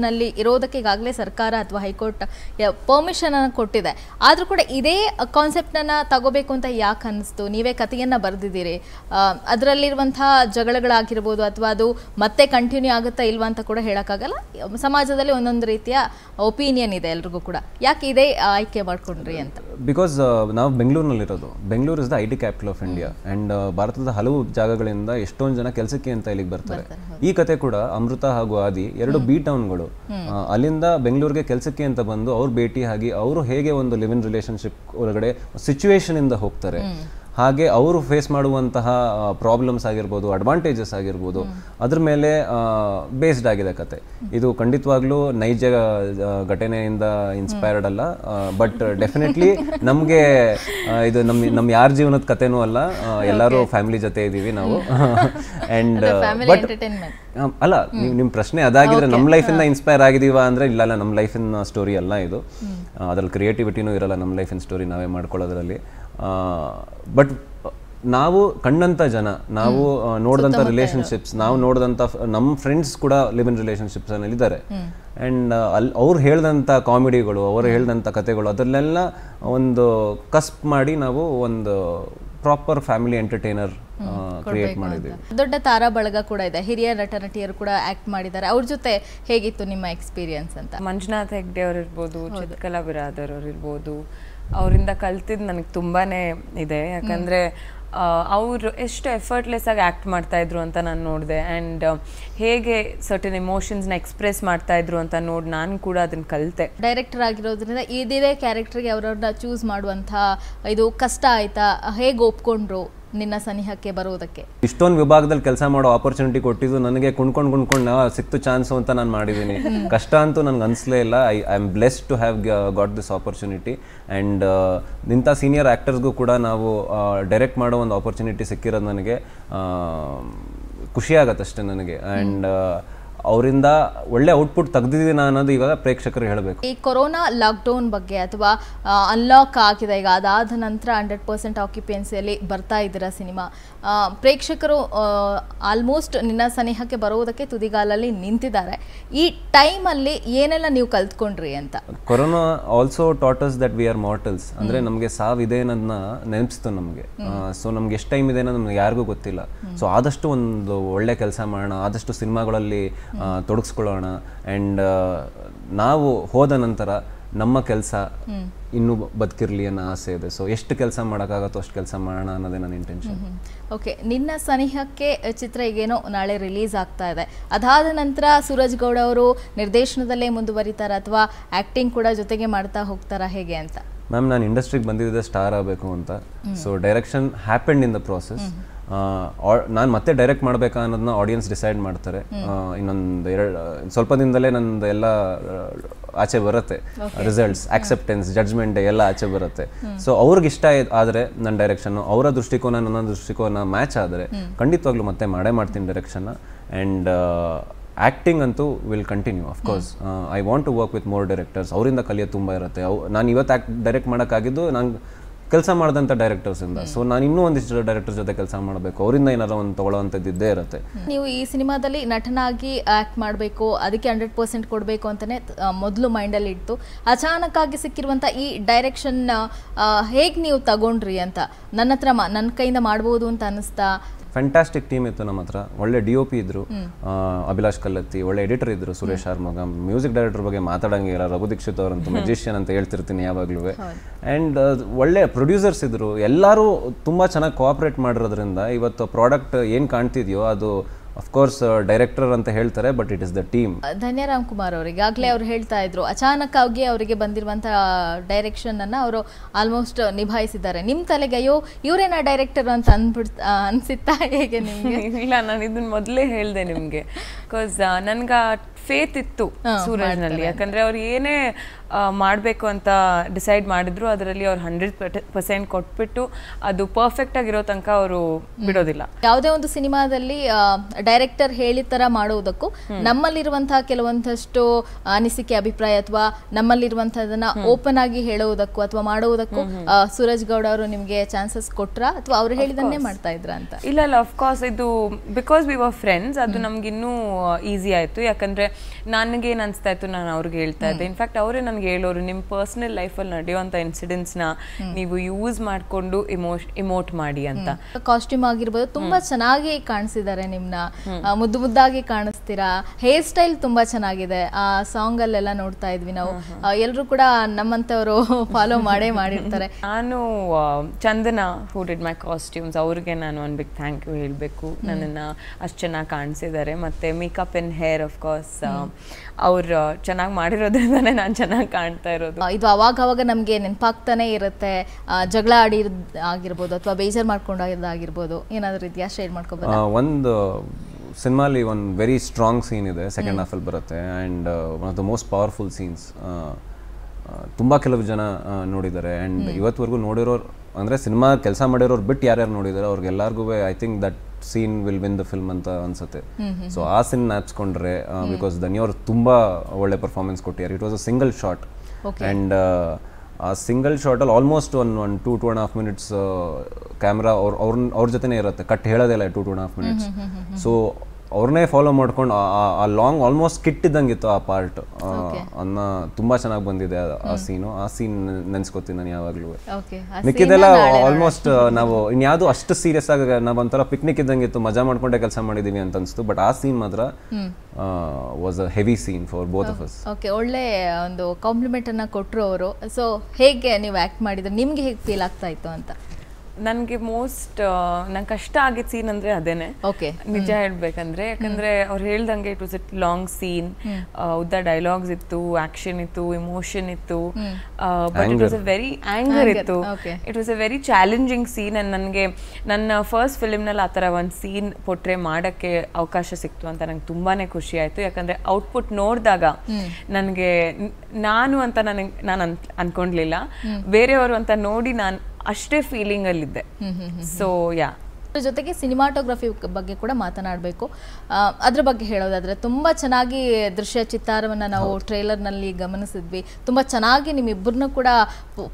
ನಲ್ಲಿ ಇರೋದಕ್ಕೆ ಈಗಾಗಲೇ ಸರ್ಕಾರ ಅಥವಾ ಹೈಕೋರ್ಟ್ ಪರ್ಮಿಷನ್ ಕೊಟ್ಟಿದೆ ಆದರೂ ಕೂಡ ಇದೇ ಕಾನ್ಸೆಪ್ಟ್ ನನ್ನ ತಗೋಬೇಕು ಅಂತ ಯಾಕೆ ಅನಿಸ್ತು ನೀವೇ ಕಥೆಯನ್ನು ಬರೆದಿದ್ದೀರಿ ಅದರಲ್ಲಿರುವಂಥ ಜಗಳಗಳಾಗಿರ್ಬೋದು ಅಥವಾ ಅದು ಅದು ಮತ್ತೆ ಕಂಟಿನ್ಯೂ ಆಗುತ್ತಾ ಇಲ್ವಾ ಅಂತ ಕೂಡ ಹೇಳೋಕ್ಕಾಗಲ್ಲ ಸಮಾಜದಲ್ಲಿ ಒಂದೊಂದು ರೀತಿಯ ಒಪಿನಿಯನ್ ಇದೆ ಎಲ್ರಿಗೂ ಕೂಡ ಯಾಕೆ ಇದೇ ಆಯ್ಕೆ ಮಾಡ್ಕೊಂಡ್ರಿ ಅಂತ ಬಿಕಾಸ್ ನಾವು ಬೆಂಗಳೂರಿನಲ್ಲಿರೋದು Bengaluru is the I T capital of India and ಭಾರತದ ಹಲವು ಜಾಗಗಳಿಂದ ಎಷ್ಟೊಂದು ಜನ ಕೆಲಸಕ್ಕೆ ಅಂತ ಇಲ್ಲಿಗೆ ಬರ್ತಾರೆ ಈ ಕತೆ ಕೂಡ ಅಮೃತ ಹಾಗೂ ಆದಿ ಎರಡು ಬಿ ಟೌನ್ಗಳು ಅಲ್ಲಿಂದ ಬೆಂಗಳೂರಿಗೆ ಕೆಲಸಕ್ಕೆ ಅಂತ ಬಂದು ಅವ್ರು ಭೇಟಿ ಆಗಿ ಅವರು ಹೇಗೆ ಒಂದು ಲಿವ್ ಇನ್ ರಿಲೇಶನ್ಶಿಪ್ ಒಳಗಡೆ ಸಿಚುವೇಶನ್ ಇಂದ ಹೋಗ್ತಾರೆ ಹಾಗೆ ಅವರು ಫೇಸ್ ಮಾಡುವಂತಹ ಪ್ರಾಬ್ಲಮ್ಸ್ ಆಗಿರ್ಬೋದು ಅಡ್ವಾಂಟೇಜಸ್ ಆಗಿರ್ಬೋದು ಅದ್ರ ಮೇಲೆ ಬೇಸ್ಡ್ ಆಗಿದೆ ಕತೆ ಇದು ಖಂಡಿತವಾಗ್ಲೂ ನೈಜ ಘಟನೆಯಿಂದ ಇನ್ಸ್ಪೈರ್ಡ್ ಅಲ್ಲ ಬಟ್ ಡೆಫಿನೆಟ್ಲಿ ನಮಗೆ ಇದು ನಮ್ಮ ನಮ್ಮ ಯಾರ ಜೀವನದ ಕತೆನೂ ಅಲ್ಲ ಎಲ್ಲರೂ ಫ್ಯಾಮಿಲಿ ಜೊತೆ ಇದ್ದೀವಿ ನಾವು ಆ್ಯಂಡ್ ಬಟ್ uh, ಅಲ್ಲ ನೀವು ನಿಮ್ಮ ಪ್ರಶ್ನೆ ಅದಾಗಿದ್ರೆ ನಮ್ಮ ಲೈಫಿಂದ ಇನ್ಸ್ಪೈರ್ ಆಗಿದೀವ ಅಂದ್ರೆ ಇಲ್ಲ ನಮ್ಮ ಲೈಫಿನ ಸ್ಟೋರಿ ಅಲ್ಲ ಇದು ಅದ್ರಲ್ಲಿ ಕ್ರಿಯೇಟಿವಿಟಿನೂ ಇರಲ್ಲ ನಮ್ಮ ಲೈಫಿನ ಸ್ಟೋರಿ ನಾವೇ ಮಾಡ್ಕೊಳ್ಳೋದ್ರಲ್ಲಿ ಬಟ್ ನಾವು ಕಂಡಂಥ ಜನ ನಾವು ನೋಡಿದಂಥ ರಿಲೇಷನ್ಶಿಪ್ಸ್ ನಾವು ನೋಡಿದಂಥ ನಮ್ಮ ಫ್ರೆಂಡ್ಸ್ ಕೂಡ ಲಿವ್ ಇನ್ ರಿಲೇಷನ್ಶಿಪ್ಸ್ ಇದ್ದಾರೆ ಆ್ಯಂಡ್ ಅಲ್ಲಿ ಅವ್ರು ಹೇಳ್ದಂಥ ಕಾಮಿಡಿಗಳು ಅವರು ಹೇಳ್ದಂಥ ಕಥೆಗಳು ಅದರಲ್ಲೆಲ್ಲ ಒಂದು ಕಸ್ಪ್ ಮಾಡಿ ನಾವು ಒಂದು ಪ್ರಾಪರ್ ಫ್ಯಾಮಿಲಿ ಎಂಟರ್ಟೈನರ್ ಕ್ರಿಯೇಟ್ ಮಾಡಿದ್ದೀವಿ ದೊಡ್ಡ ತಾರಾ ಬಳಗ ಕೂಡ ಇದೆ ಹಿರಿಯ ನಟ ನಟಿಯರು ಕೂಡ ಆಕ್ಟ್ ಮಾಡಿದ್ದಾರೆ ಅವ್ರ ಜೊತೆ ಹೇಗಿತ್ತು ನಿಮ್ಮ ಎಕ್ಸ್ಪೀರಿಯನ್ಸ್ ಅಂತ ಮಂಜುನಾಥ್ ಹೆಗ್ಡೆ ಅವರು ಇರ್ಬೋದು ಚಿಕ್ಕಲ ಬಿರಾದರ್ ಅವ್ರು ಇರ್ಬೋದು ಅವರಿಂದ ಕಲ್ತಿದ್ ನನಗೆ ತುಂಬಾ ಇದೆ ಯಾಕಂದರೆ ಅವರು ಎಷ್ಟು ಎಫರ್ಟ್ಲೆಸ್ ಆಗಿ ಆ್ಯಕ್ಟ್ ಇದ್ರು ಅಂತ ನಾನು ನೋಡಿದೆ ಆ್ಯಂಡ್ ಹೇಗೆ ಸರ್ಟನ್ ಇಮೋಷನ್ಸ್ನ ಎಕ್ಸ್ಪ್ರೆಸ್ ಮಾಡ್ತಾ ಇದ್ರು ಅಂತ ನೋಡಿ ನಾನು ಕೂಡ ಅದನ್ನು ಕಲಿತೆ ಡೈರೆಕ್ಟರ್ ಆಗಿರೋದ್ರಿಂದ ಇದೇ ಕ್ಯಾರೆಕ್ಟರ್ಗೆ ಅವರನ್ನ ಚೂಸ್ ಮಾಡುವಂಥ ಇದು ಕಷ್ಟ ಆಯಿತಾ ಹೇಗೆ ಒಪ್ಕೊಂಡ್ರು ನಿನ್ನ ಸನಿಹಕ್ಕೆ ಬರುವುದಕ್ಕೆ ಇಷ್ಟೊಂದು ವಿಭಾಗದಲ್ಲಿ ಕೆಲಸ ಮಾಡೋ ಆಪರ್ಚುನಿಟಿ ಕೊಟ್ಟಿದ್ದು ನನಗೆ ಕುಣ್ಕೊಂಡು ಕುಣ್ಕೊಂಡು ಸಿಕ್ತು ಚಾನ್ಸು ಅಂತ ನಾನು ಮಾಡಿದ್ದೀನಿ ಕಷ್ಟ ಅಂತೂ ನನಗೆ ಅನಿಸ್ಲೇ ಇಲ್ಲ I I am bless to have got this opportunity and ಇಂಥ ಸೀನಿಯರ್ ಆ್ಯಕ್ಟರ್ಸ್ಗೂ ಕೂಡ ನಾವು ಡೈರೆಕ್ಟ್ ಮಾಡೋ ಒಂದು ಆಪರ್ಚುನಿಟಿ ಸಿಕ್ಕಿರೋದು ನನಗೆ ಖುಷಿಯಾಗತ್ತಷ್ಟೇ ಅಷ್ಟೇ ನನಗೆ ಆ್ಯಂಡ್ ಅವರಿಂದ ಒಳ್ಳೆ ಔಟ್ಪುಟ್ ತೆಗೆದಿದ್ದೀನ ಅನ್ನೋದು ಇವಾಗ ಪ್ರೇಕ್ಷಕರು ಹೇಳಬೇಕು ಈ ಕೊರೋನಾ ಲಾಕ್ಡೌನ್ ಬಗ್ಗೆ ಅಥವಾ ಅನ್ಲಾಕ್ ಆಗಿದೆ ಈಗ ಅದಾದ ನಂತರ ಹಂಡ್ರೆಡ್ ಪರ್ಸೆಂಟ್ ಆಕ್ಯುಪೆನ್ಸಿಯಲ್ಲಿ ಬರ್ತಾ ಇದ್ದೀರಾ ಸಿನಿಮಾ ಪ್ರೇಕ್ಷಕರು ಆಲ್ಮೋಸ್ಟ್ ನಿನ್ನ ಸನಿಹಕ್ಕೆ ಬರುವುದಕ್ಕೆ ತುದಿಗಾಲಲ್ಲಿ ನಿಂತಿದ್ದಾರೆ ಈ ಟೈಮಲ್ಲಿ ಏನೆಲ್ಲ ನೀವು ಕಲ್ತ್ಕೊಂಡ್ರಿ ಅಂತ corona also taught us that we are mortals ಅಂದರೆ ನಮಗೆ ಸಾವಿದೆ ಅನ್ನೋದನ್ನ ನೆನಪಿಸ್ತು ನಮಗೆ ಸೊ ನಮ್ಗೆ ಎಷ್ಟು ಟೈಮ್ ಇದೆ ಅನ್ನೋದು ನಮ್ಗೆ ಯಾರಿಗೂ ಗೊತ್ತಿಲ್ಲ ಸೊ ಆದಷ್ಟು ಒಂದು ಒಳ್ಳೆ ಕೆಲಸ ಮಾಡೋಣ ಆದಷ್ಟು ಸಿನಿಮಾಗಳಲ್ಲಿ ತೊಡಗಿಸ್ಕೊಳ್ಳೋಣ ಆ್ಯಂಡ್ ನಾವು ಹೋದ ನಂತರ ನಮ್ಮ ಕೆಲಸ ಇನ್ನೂ ಬದುಕಿರಲಿ ಅನ್ನೋ ಆಸೆ ಇದೆ ಸೊ ಎಷ್ಟು ಕೆಲಸ ಮಾಡೋಕ್ಕಾಗತ್ತೋ ಅಷ್ಟು ಕೆಲಸ ಮಾಡೋಣ ಅನ್ನೋದೇ ನನ್ನ ಇಂಟೆನ್ಷನ್ ಓಕೆ ನಿನ್ನ ಸನಿಹಕ್ಕೆ ಚಿತ್ರ ಈಗೇನೋ ನಾಳೆ ರಿಲೀಸ್ ಆಗ್ತಾ ಇದೆ ಅದಾದ ನಂತರ ಸೂರಜ್ ಗೌಡ ಅವರು ನಿರ್ದೇಶನದಲ್ಲೇ ಮುಂದುವರಿತಾರ ಅಥವಾ ಆ್ಯಕ್ಟಿಂಗ್ ಕೂಡ ಜೊತೆಗೆ ಮಾಡ್ತಾ ಹೋಗ್ತಾರಾ ಹೇಗೆ ಅಂತ ಮ್ಯಾಮ್ ನಾನು ಇಂಡಸ್ಟ್ರಿಗೆ ಬಂದಿದ್ದೆ ಸ್ಟಾರ್ ಆಗಬೇಕು ಅಂತ so direction happened in the process ನಾನು ಮತ್ತೆ ಡೈರೆಕ್ಟ್ ಮಾಡಬೇಕಾ ಅನ್ನೋದನ್ನ ಆಡಿಯನ್ಸ್ ಡಿಸೈಡ್ ಮಾಡ್ತಾರೆ ಇನ್ನೊಂದು ಎರಡು ಸ್ವಲ್ಪ ದಿನದಲ್ಲೇ ನಂದು ಎಲ್ಲ ಆಚೆ ಬರುತ್ತೆ ರಿಸಲ್ಟ್ಸ್ ಆಕ್ಸೆಪ್ಟೆನ್ಸ್ ಜಡ್ಜ್ಮೆಂಟ್ ಎಲ್ಲ ಆಚೆ ಬರುತ್ತೆ ಸೊ ಅವ್ರಿಗೆ ಇಷ್ಟ ಆದರೆ ನನ್ನ ಡೈರೆಕ್ಷನ್ನು ಅವರ ದೃಷ್ಟಿಕೋನ ನನ್ನ ದೃಷ್ಟಿಕೋನ ಮ್ಯಾಚ್ ಆದರೆ ಖಂಡಿತವಾಗ್ಲೂ ಮತ್ತೆ ಮಾಡೇ ಮಾಡ್ತೀನಿ ಡೈರೆಕ್ಷನ್ ಆ್ಯಂಡ್ ಆ್ಯಕ್ಟಿಂಗ್ ಅಂತೂ will continue of course I want to work with more directors ಅವರಿಂದ ಕಲಿಯೋದು ತುಂಬ ಇರುತ್ತೆ ಅವು ನಾನು ಇವತ್ತು ಆ್ಯಕ್ಟ್ ಡೈರೆಕ್ಟ್ ಮಾಡೋಕ್ಕಾಗಿದ್ದು ನಂಗೆ ಕೆಲಸ ಮಾಡಿದಂಥ ಡೈರೆಕ್ಟರ್ಸಿಂದ ಸೊ ನಾನು ಇನ್ನೂ ಒಂದಿಷ್ಟು ಡೈರೆಕ್ಟರ್ ಜೊತೆ ಕೆಲಸ ಮಾಡಬೇಕು ಅವರಿಂದ ಏನಾದ್ರು ಒಂದು ತಗೊಳ್ಳೋವಂಥದ್ದು ಇರುತ್ತೆ ನೀವು ಈ ಸಿನಿಮಾದಲ್ಲಿ ನಟನಾಗಿ ಆಕ್ಟ್ ಮಾಡಬೇಕು ಅದಕ್ಕೆ ಹಂಡ್ರೆಡ್ ಪರ್ಸೆಂಟ್ ಕೊಡಬೇಕು ಅಂತಲೇ ಮೊದಲು ಮೈಂಡಲ್ಲಿ ಇತ್ತು ಅಚಾನಕ್ಕಾಗಿ ಸಿಕ್ಕಿರುವಂಥ ಈ ಡೈರೆಕ್ಷನ್ ಹೇಗೆ ನೀವು ತಗೊಂಡ್ರಿ ಅಂತ ನನ್ನ ಹತ್ರ ನನ್ನ ಕೈಯಿಂದ ಮಾಡ್ಬೋದು ಅಂತ ಅನ್ನಿಸ್ತಾ ಫ್ಯಾಂಟಾಸ್ಟಿಕ್ ಟೀಮ್ ಇತ್ತು ನಮ್ಮ ಹತ್ರ ಒಳ್ಳೆ ಡಿ ಒ ಪಿ ಇದ್ರು ಅಭಿಲಾಷ್ ಕಲ್ಲತ್ತಿ ಒಳ್ಳೆ ಎಡಿಟರ್ ಇದ್ರು ಸುರೇಶ್ ಆರ್ಮಗ ಮ್ಯೂಸಿಕ್ ಡೈರೆಕ್ಟರ್ ಬಗ್ಗೆ ಮಾತಾಡಂಗಿಲ್ಲ ರಘು ದೀಕ್ಷಿತ್ ಅವರಂತ ಮೆಜಿಷಿಯನ್ ಅಂತ ಹೇಳ್ತಿರ್ತೀನಿ ಯಾವಾಗಲೂ ಅಂಡ್ ಒಳ್ಳೆ ಪ್ರೊಡ್ಯೂಸರ್ಸ್ ಇದ್ರು ಎಲ್ಲರೂ ತುಂಬ ಚೆನ್ನಾಗಿ ಕೋಆಪರೇಟ್ ಮಾಡಿರೋದ್ರಿಂದ ಇವತ್ತು ಪ್ರಾಡಕ್ಟ್ ಏನು ಕಾಣ್ತಿದೆಯೋ ಅದು ಕೋರ್ಸ್ ಡೈರೆಕ್ಟರ್ uh, ಅಂತ ಹೇಳ್ತಾರೆ but it is the team Dhanya Ram Kumar ಅವರು ಈಗಾಗಲೇ ಅವರು ಹೇಳ್ತಾ ಇದ್ರು ಅಚಾನಕ್ಕಾಗಿ ಅವರಿಗೆ ಬಂದಿರುವಂತಹ ಡೈರೆಕ್ಷನ್ ಅನ್ನ ಅವರು ಆಲ್ಮೋಸ್ಟ್ ನಿಭಾಯಿಸಿದ್ದಾರೆ ನಿಮ್ಮ ತಲೆಗೆ ಅಯ್ಯೋ ಇವರೇನ ಡೈರೆಕ್ಟರ್ ಅಂತ ಅನ್ಬಿಡ್ತಾ ಅನ್ಸಿತ್ತಾ ಹೇಗೆ ನಿಮಗೆ ಇಲ್ಲ ನಾನು ಇದನ್ನ ಮೊದಲೇ ಹೇಳಿದೆ ನಿಮಗೆ ಬಿಕಾಸ್ uh, ನನ್ಗ ಫೇತ್ ಇತ್ತು ಸೂರಜ್ನಲ್ಲಿ ಯಾಕಂದ್ರೆ ಅವ್ರು ಏನೇ ಮಾಡಬೇಕು ಅಂತ ಡಿಸೈಡ್ ಮಾಡಿದ್ರು ಅದರಲ್ಲಿ ಅವ್ರು ಹಂಡ್ರೆಡ್ ಪರ್ಸೆಂಟ್ ಕೊಟ್ಬಿಟ್ಟು ಅದು ಪರ್ಫೆಕ್ಟ್ ಆಗಿರೋ ತನಕ ಅವರು ಬಿಡೋದಿಲ್ಲ ಯಾವುದೇ ಒಂದು ಸಿನಿಮಾದಲ್ಲಿ ಡೈರೆಕ್ಟರ್ ಹೇಳಿದ ತರ ಮಾಡುವುದಕ್ಕೂ ನಮ್ಮಲ್ಲಿರುವಂತಹ ಕೆಲವೊಂದಷ್ಟು ಅನಿಸಿಕೆ ಅಭಿಪ್ರಾಯ ಅಥವಾ ನಮ್ಮಲ್ಲಿರುವಂತಹದನ್ನ ಓಪನ್ ಆಗಿ ಹೇಳುವುದಕ್ಕೂ ಅಥವಾ ಮಾಡುವುದಕ್ಕೂ ಸೂರಜ್ ಗೌಡ ಅವರು ನಿಮಗೆ ಚಾನ್ಸಸ್ ಕೊಟ್ರ ಅಥವಾ ಅವ್ರು ಹೇಳಿದನ್ನೇ ಮಾಡ್ತಾ ಇದ್ರ ಅಂತ ಇಲ್ಲ ಆಫ್ ಕೋರ್ಸ್ ಇದು ಬಿಕಾಸ್ ವಿ ವರ್ ಫ್ರೆಂಡ್ಸ್ ಅದು ನಮ್ಗಿನ್ನೂ ಈಸಿ ಆಯಿತು ಯಾಕಂದರೆ ನನಗೇನು ಅನಿಸ್ತಾ ಇತ್ತು ನಾನು ಅವ್ರಿಗೆ ಹೇಳ್ತಾ ಇದ್ದೆ ಇನ್ಫ್ಯಾಕ್ಟ್ ಅವರೇ ನನಗೆ ಹೇಳೋರು ನಿಮ್ಮ ಪರ್ಸ್ನಲ್ ಲೈಫಲ್ಲಿ ನಡೆಯುವಂಥ ಇನ್ಸಿಡೆಂಟ್ಸ್ನ ನೀವು ಯೂಸ್ ಮಾಡಿಕೊಂಡು ಇಮೋಶ್ ಇಮೋಟ್ ಮಾಡಿ ಅಂತ ಕಾಸ್ಟ್ಯೂಮ್ ಆಗಿರ್ಬೋದು ತುಂಬ ಚೆನ್ನಾಗಿ ಕಾಣಿಸಿದ್ದಾರೆ ನಿಮ್ಮನ್ನ ಮುದ್ದು ಮುದ್ದಾಗಿ ಕಾಣಿಸ್ತೀರಾ ಹೇರ್ ಸ್ಟೈಲ್ ತುಂಬ ಚೆನ್ನಾಗಿದೆ ಆ ಸಾಂಗಲ್ಲೆಲ್ಲ ನೋಡ್ತಾ ಇದ್ವಿ ನಾವು ಎಲ್ಲರೂ ಕೂಡ ನಮ್ಮಂಥವರು ಫಾಲೋ ಮಾಡೇ ಮಾಡಿರ್ತಾರೆ ನಾನು ಚಂದನ ಹೂ ಡಿಡ್ ಮೈ ಕಾಸ್ಟ್ಯೂಮ್ಸ್ ಅವ್ರಿಗೆ ನಾನು ಒಂದು ಬಿಗ್ ಥ್ಯಾಂಕ್ ಯು ಹೇಳಬೇಕು ನನ್ನನ್ನು ಅಷ್ಟು ಚೆನ್ನಾಗಿ ಕಾಣಿಸಿದ್ದಾರೆ ಮತ್ತು makeup in hair of course ಅವ್ರ ಚೆನ್ನಾಗಿ ಮಾಡಿರೋದ್ರಿಂದಾನೆ ನಾನು ಚೆನ್ನಾಗಿ ಕಾಣ್ತಾ ಇರೋದು ಇದು ಅವಾಗ ಅವಾಗ ನಮಗೆ ನೆನಪಾಗ್ತಾನೆ ಇರುತ್ತೆ ಜಗಳ ಆಡಿ ಆಗಿರ್ಬೋದು ಅಥವಾ ಬೇಜಾರು ಮಾಡ್ಕೊಂಡಾಗಿರ್ಬೋದು ಏನಾದರೂ ಇದೆಯಾ ಶೇರ್ ಮಾಡ್ಕೋಬೋದು ಒಂದು ಸಿನಿಮಾಲಿ ಒಂದು ವೆರಿ ಸ್ಟ್ರಾಂಗ್ ಸೀನ್ ಇದೆ ಸೆಕೆಂಡ್ ಹಾಫಲ್ಲಿ ಬರುತ್ತೆ and one of the most powerful scenes ತುಂಬ ಕೆಲವು ಜನ ನೋಡಿದ್ದಾರೆ ಆ್ಯಂಡ್ ಇವತ್ತುವರೆಗೂ ನೋಡಿರೋರು ಅಂದರೆ ಸಿನಿಮಾ ಕೆಲಸ ಮಾಡಿರೋರು ಬಿಟ್ಟು ಯಾರ್ಯಾರು ನೋಡಿದಾರೆ ಅವ್ರಿಗೆಲ್ಲರಿಗೂ I think that scene will win the film ಅಂತ ಅನ್ಸುತ್ತೆ ಸೊ ಆ ಸೀನ್ ನಾಚ್ಕೊಂಡ್ರೆ ಬಿಕಾಸ್ ಧನಿ ಯುವರ್ ತುಂಬ ಒಳ್ಳೆ ಪರ್ಫಾರ್ಮೆನ್ಸ್ ಕೊಟ್ಟಿದ್ದಾರೆ it was a single shot and ಆ ಸಿಂಗಲ್ ಅಲ್ಲಿ almost one one two two and half minutes camera ಅವ್ರ ಅವ್ರ ಅವ್ರ ಜೊತೆನೇ ಇರುತ್ತೆ ಕಟ್ ಹೇಳೋದೇ two two and half minutes so ಅವ್ರನ್ನೇ ಫಾಲೋ ಮಾಡ್ಕೊಂಡು ಆ ಲಾಂಗ್ ಆಲ್ಮೋಸ್ಟ್ ಕಿಟ್ ಇದ್ದಂಗಿತ್ತು ಆ ಪಾರ್ಟ್ ಅನ್ನ ತುಂಬಾ ಚೆನ್ನಾಗಿ ಬಂದಿದೆ ಆ ಸೀನು ಆ ಸೀನ್ ನೆನ್ಸ್ಕೊತೀನಿ ನಾನು ಯಾವಾಗ್ಲೂ ಮಿಕ್ಕಿದೆಲ್ಲ ಆಲ್ಮೋಸ್ಟ್ ನಾವು ಇನ್ಯಾವುದು ಅಷ್ಟು ಸೀರಿಯಸ್ ಆಗ ನಾವ್ ಒಂಥರ ಪಿಕ್ನಿಕ್ ಇದ್ದಂಗಿತ್ತು ಮಜಾ ಮಾಡ್ಕೊಂಡೆ ಕೆಲಸ ಮಾಡಿದೀವಿ ಅಂತ ಅನ್ಸ್ತು ಬಟ್ ಆ ಸೀನ್ ಮಾತ್ರ was a heavy scene for both of us okay ಒಳ್ಳೆ ಒಂದು ಕಾಂಪ್ಲಿಮೆಂಟ್ ಅನ್ನ ಕೊಟ್ಟರು ಅವರು ಸೊ ಹೇಗೆ ನೀವು ಆಕ್ಟ್ ಮಾಡಿದ್ರೆ ನಿಮ್ಗೆ ಹೇಗೆ ಫೀಲ್ ಆಗ್ತಾ ಇತ್ತು ಅಂತ ನನ್ಗೆ ಮೋಸ್ಟ್ ನಂಗೆ ಕಷ್ಟ ಆಗಿದ್ದ ಸೀನ್ ಅಂದ್ರೆ ಅದೇನೆ ನಿಜ ಹೇಳ್ಬೇಕಂದ್ರೆ ಯಾಕಂದ್ರೆ ಅವ್ರು ಹೇಳ್ದಂಗೆ it was it long scene ಉದ್ದ ಡೈಲಾಗ್ಸ್ ಇತ್ತು ಆಕ್ಷನ್ ಇತ್ತು ಇಮೋಷನ್ ಇತ್ತು but it was a very anger ಇತ್ತು it was a very challenging scene and ನನಗೆ ನನ್ನ ಫಸ್ಟ್ ಫಿಲ್ಮ್ನಲ್ಲಿ ಆ ಥರ ಒಂದು ಸೀನ್ ಪೊಟ್ರೆ ಮಾಡಕ್ಕೆ ಅವಕಾಶ ಸಿಕ್ತು ಅಂತ ನಂಗೆ ತುಂಬಾನೇ ಖುಷಿ ಆಯ್ತು ಯಾಕಂದ್ರೆ ಔಟ್ಪುಟ್ ನೋಡಿದಾಗ ನನಗೆ ನಾನು ಅಂತ ನನಗೆ ನಾನು ಅನ್ ಬೇರೆಯವರು ಅಂತ ನೋಡಿ ನಾನು ಅಷ್ಟೇ ಫೀಲಿಂಗ್ ಫೀಲಿಂಗಲ್ಲಿದ್ದೆ ಸೊ ಯಾ ಜೊತೆಗೆ ಸಿನಿಮಾಟೋಗ್ರಫಿ ಬಗ್ಗೆ ಕೂಡ ಮಾತನಾಡಬೇಕು ಅದ್ರ ಬಗ್ಗೆ ಹೇಳೋದಾದ್ರೆ ತುಂಬಾ ಚೆನ್ನಾಗಿ ದೃಶ್ಯ ಚಿತ್ತಾರವನ್ನು ನಾವು ನಲ್ಲಿ ಗಮನಿಸಿದ್ವಿ ತುಂಬಾ ಚೆನ್ನಾಗಿ ನಿಮ್ಮಿಬ್ಬರನ್ನು ಕೂಡ